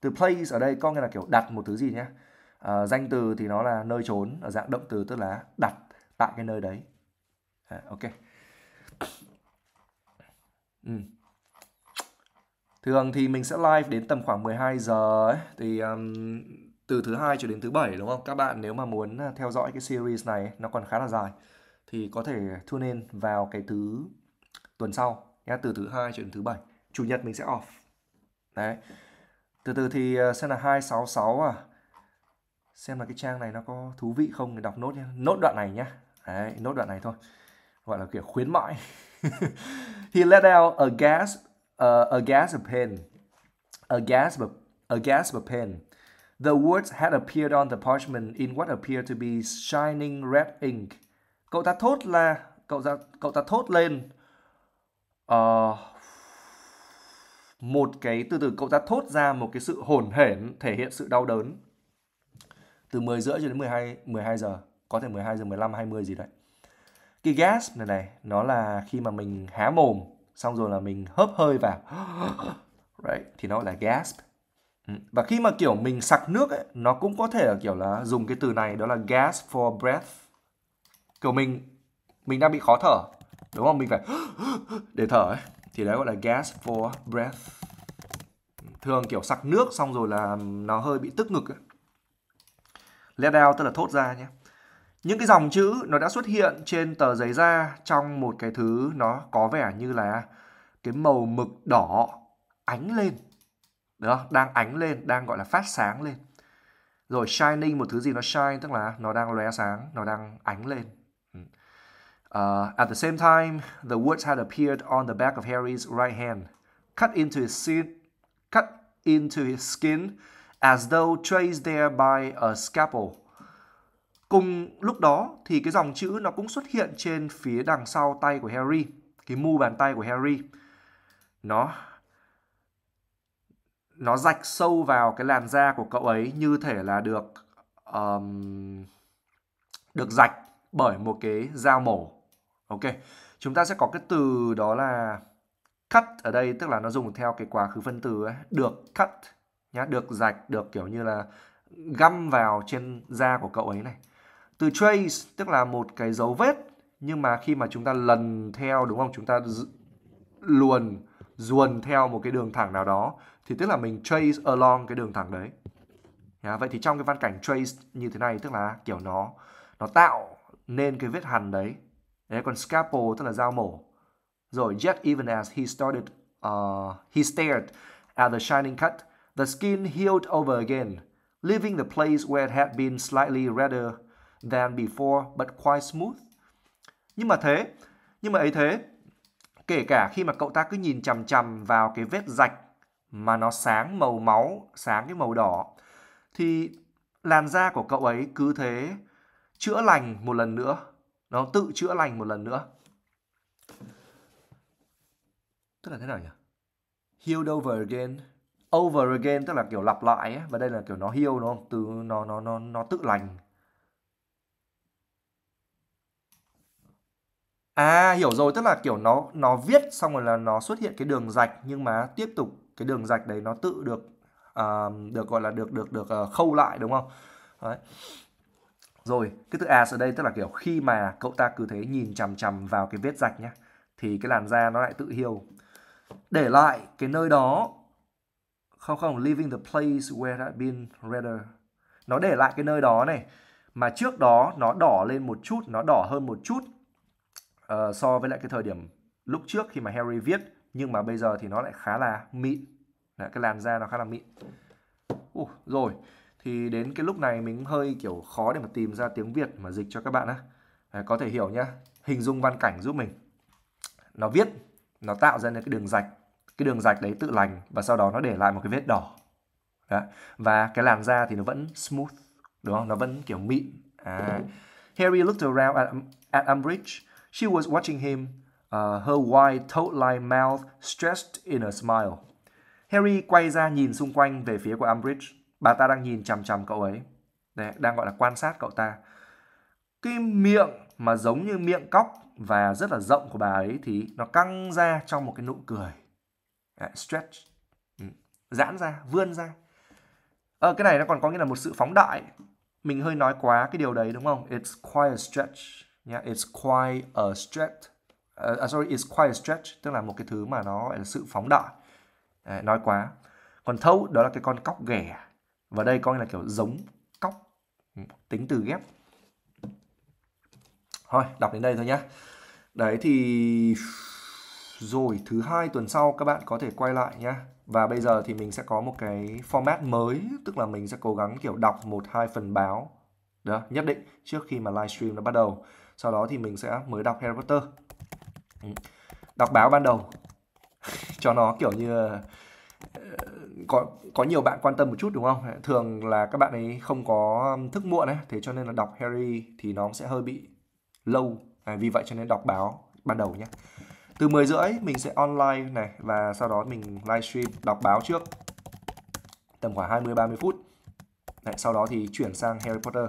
Từ place ở đây có nghĩa là kiểu đặt một thứ gì nhé. À, danh từ thì nó là nơi trốn ở dạng động từ tức là đặt tại cái nơi đấy. À, ok. Ừ. Thường thì mình sẽ live đến tầm khoảng 12 giờ ấy, thì um, từ thứ hai cho đến thứ bảy đúng không? Các bạn nếu mà muốn à, theo dõi cái series này nó còn khá là dài thì có thể tune in vào cái thứ tuần sau nhé từ thứ hai cho đến thứ bảy chủ nhật mình sẽ off đấy từ từ thì ờ, xem là 266 à xem là cái trang này nó có thú vị không để đọc nốt nhé nốt đoạn này nhé đấy nốt đoạn này thôi gọi là kiểu khuyến mại [laughs] he let out a gas uh, a gas of pain a gas of, a gas of pain the words had appeared on the parchment in what appeared to be shining red ink cậu ta thốt là cậu ta cậu ta thốt lên uh, một cái từ từ cậu ta thốt ra một cái sự hổn hển thể hiện sự đau đớn từ 10 rưỡi cho đến 12 12 giờ có thể 12 giờ 15 20 gì đấy cái gas này này nó là khi mà mình há mồm xong rồi là mình hớp hơi vào [gasps] right thì nó gọi là gasp ừ, và khi mà kiểu mình sặc nước ấy, nó cũng có thể là kiểu là dùng cái từ này đó là gas for breath kiểu mình mình đang bị khó thở đúng không mình phải [gasps] để thở ấy thì đấy gọi là gas for breath thường kiểu sặc nước xong rồi là nó hơi bị tức ngực ấy. let out tức là thốt ra nhé những cái dòng chữ nó đã xuất hiện trên tờ giấy da trong một cái thứ nó có vẻ như là cái màu mực đỏ ánh lên đó đang ánh lên đang gọi là phát sáng lên rồi shining một thứ gì nó shine tức là nó đang lóe sáng nó đang ánh lên Uh, at the same time, the words had appeared on the back of Harry's right hand, cut into his skin, cut into his skin as though traced there by a scalpel. Cùng lúc đó thì cái dòng chữ nó cũng xuất hiện trên phía đằng sau tay của Harry, cái mu bàn tay của Harry. Nó nó rạch sâu vào cái làn da của cậu ấy như thể là được um, được rạch bởi một cái dao mổ Ok, chúng ta sẽ có cái từ đó là cut ở đây tức là nó dùng theo cái quá khứ phân từ ấy, được cut nhá, được rạch, được kiểu như là găm vào trên da của cậu ấy này. Từ trace tức là một cái dấu vết nhưng mà khi mà chúng ta lần theo đúng không? Chúng ta luồn duồn theo một cái đường thẳng nào đó thì tức là mình trace along cái đường thẳng đấy. Nhá, vậy thì trong cái văn cảnh trace như thế này tức là kiểu nó nó tạo nên cái vết hằn đấy Đấy, còn scalpel tức là dao mổ. Rồi yet even as he started, uh, he stared at the shining cut, the skin healed over again, leaving the place where it had been slightly redder than before but quite smooth. Nhưng mà thế, nhưng mà ấy thế, kể cả khi mà cậu ta cứ nhìn chằm chằm vào cái vết rạch mà nó sáng màu máu, sáng cái màu đỏ, thì làn da của cậu ấy cứ thế chữa lành một lần nữa nó tự chữa lành một lần nữa tức là thế nào nhỉ healed over again over again tức là kiểu lặp lại ấy. và đây là kiểu nó heal nó từ nó nó nó nó tự lành à hiểu rồi tức là kiểu nó nó viết xong rồi là nó xuất hiện cái đường rạch nhưng mà tiếp tục cái đường rạch đấy nó tự được uh, được gọi là được được được uh, khâu lại đúng không đấy rồi, cái từ as ở đây tức là kiểu khi mà cậu ta cứ thế nhìn chằm chằm vào cái vết rạch nhá thì cái làn da nó lại tự heal. Để lại cái nơi đó không không leaving the place where I've been redder. Nó để lại cái nơi đó này mà trước đó nó đỏ lên một chút, nó đỏ hơn một chút uh, so với lại cái thời điểm lúc trước khi mà Harry viết nhưng mà bây giờ thì nó lại khá là mịn. Đấy, cái làn da nó khá là mịn. Uh, rồi, thì đến cái lúc này mình hơi kiểu khó để mà tìm ra tiếng Việt mà dịch cho các bạn á à, có thể hiểu nhá hình dung văn cảnh giúp mình nó viết nó tạo ra những cái đường rạch cái đường rạch đấy tự lành và sau đó nó để lại một cái vết đỏ đó. và cái làn da thì nó vẫn smooth đúng không nó vẫn kiểu mịn à. Harry looked around at, at Umbridge she was watching him uh, her wide toad-like mouth stretched in a smile Harry quay ra nhìn xung quanh về phía của Umbridge bà ta đang nhìn chằm chằm cậu ấy Đấy, đang gọi là quan sát cậu ta cái miệng mà giống như miệng cóc và rất là rộng của bà ấy thì nó căng ra trong một cái nụ cười Đấy, stretch ừ. giãn ra vươn ra ờ, cái này nó còn có nghĩa là một sự phóng đại mình hơi nói quá cái điều đấy đúng không it's quite a stretch yeah, it's quite a stretch uh, sorry it's quite a stretch tức là một cái thứ mà nó là sự phóng đại Đấy, nói quá còn thâu đó là cái con cóc ghẻ và đây coi là kiểu giống cóc tính từ ghép thôi đọc đến đây thôi nhá đấy thì rồi thứ hai tuần sau các bạn có thể quay lại nhá và bây giờ thì mình sẽ có một cái format mới tức là mình sẽ cố gắng kiểu đọc một hai phần báo đó nhất định trước khi mà livestream nó bắt đầu sau đó thì mình sẽ mới đọc Harry Potter ừ. đọc báo ban đầu [laughs] cho nó kiểu như có có nhiều bạn quan tâm một chút đúng không thường là các bạn ấy không có um, thức muộn ấy thế cho nên là đọc Harry thì nó sẽ hơi bị lâu à, vì vậy cho nên đọc báo ban đầu nhé từ 10 rưỡi mình sẽ online này và sau đó mình livestream đọc báo trước tầm khoảng 20 30 phút Đấy, sau đó thì chuyển sang Harry Potter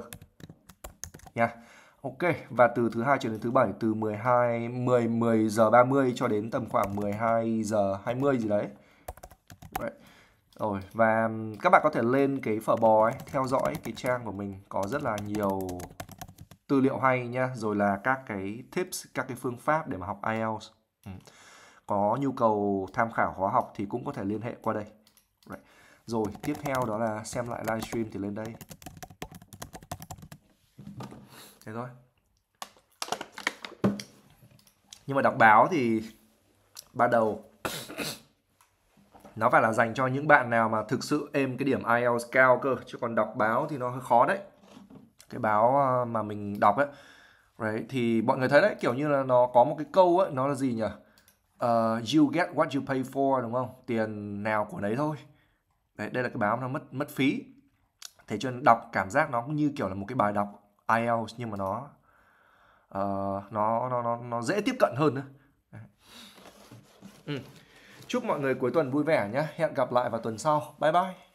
nha Ok và từ thứ hai cho đến thứ bảy từ 12 10 10 giờ 30 cho đến tầm khoảng 12 giờ 20 gì đấy rồi và các bạn có thể lên cái phở bò ấy, theo dõi cái trang của mình có rất là nhiều tư liệu hay nha, rồi là các cái tips, các cái phương pháp để mà học IELTS. Ừ. Có nhu cầu tham khảo khóa học thì cũng có thể liên hệ qua đây. Right. Rồi tiếp theo đó là xem lại livestream thì lên đây. Thế thôi. Nhưng mà đọc báo thì ban đầu nó phải là dành cho những bạn nào mà thực sự êm cái điểm IELTS cao cơ chứ còn đọc báo thì nó hơi khó đấy cái báo ờ, mà mình đọc ấy đấy thì mọi người thấy đấy kiểu như là nó có một cái câu ấy nó là gì nhỉ uh, you get what you pay for đúng không tiền nào của đấy thôi đấy đây là cái báo nó mất mất phí thế cho nên đọc cảm giác nó cũng như kiểu là một cái bài đọc IELTS nhưng mà nó uh, nó, nó nó nó dễ tiếp cận hơn nữa ừ. Chúc mọi người cuối tuần vui vẻ nhé. Hẹn gặp lại vào tuần sau. Bye bye.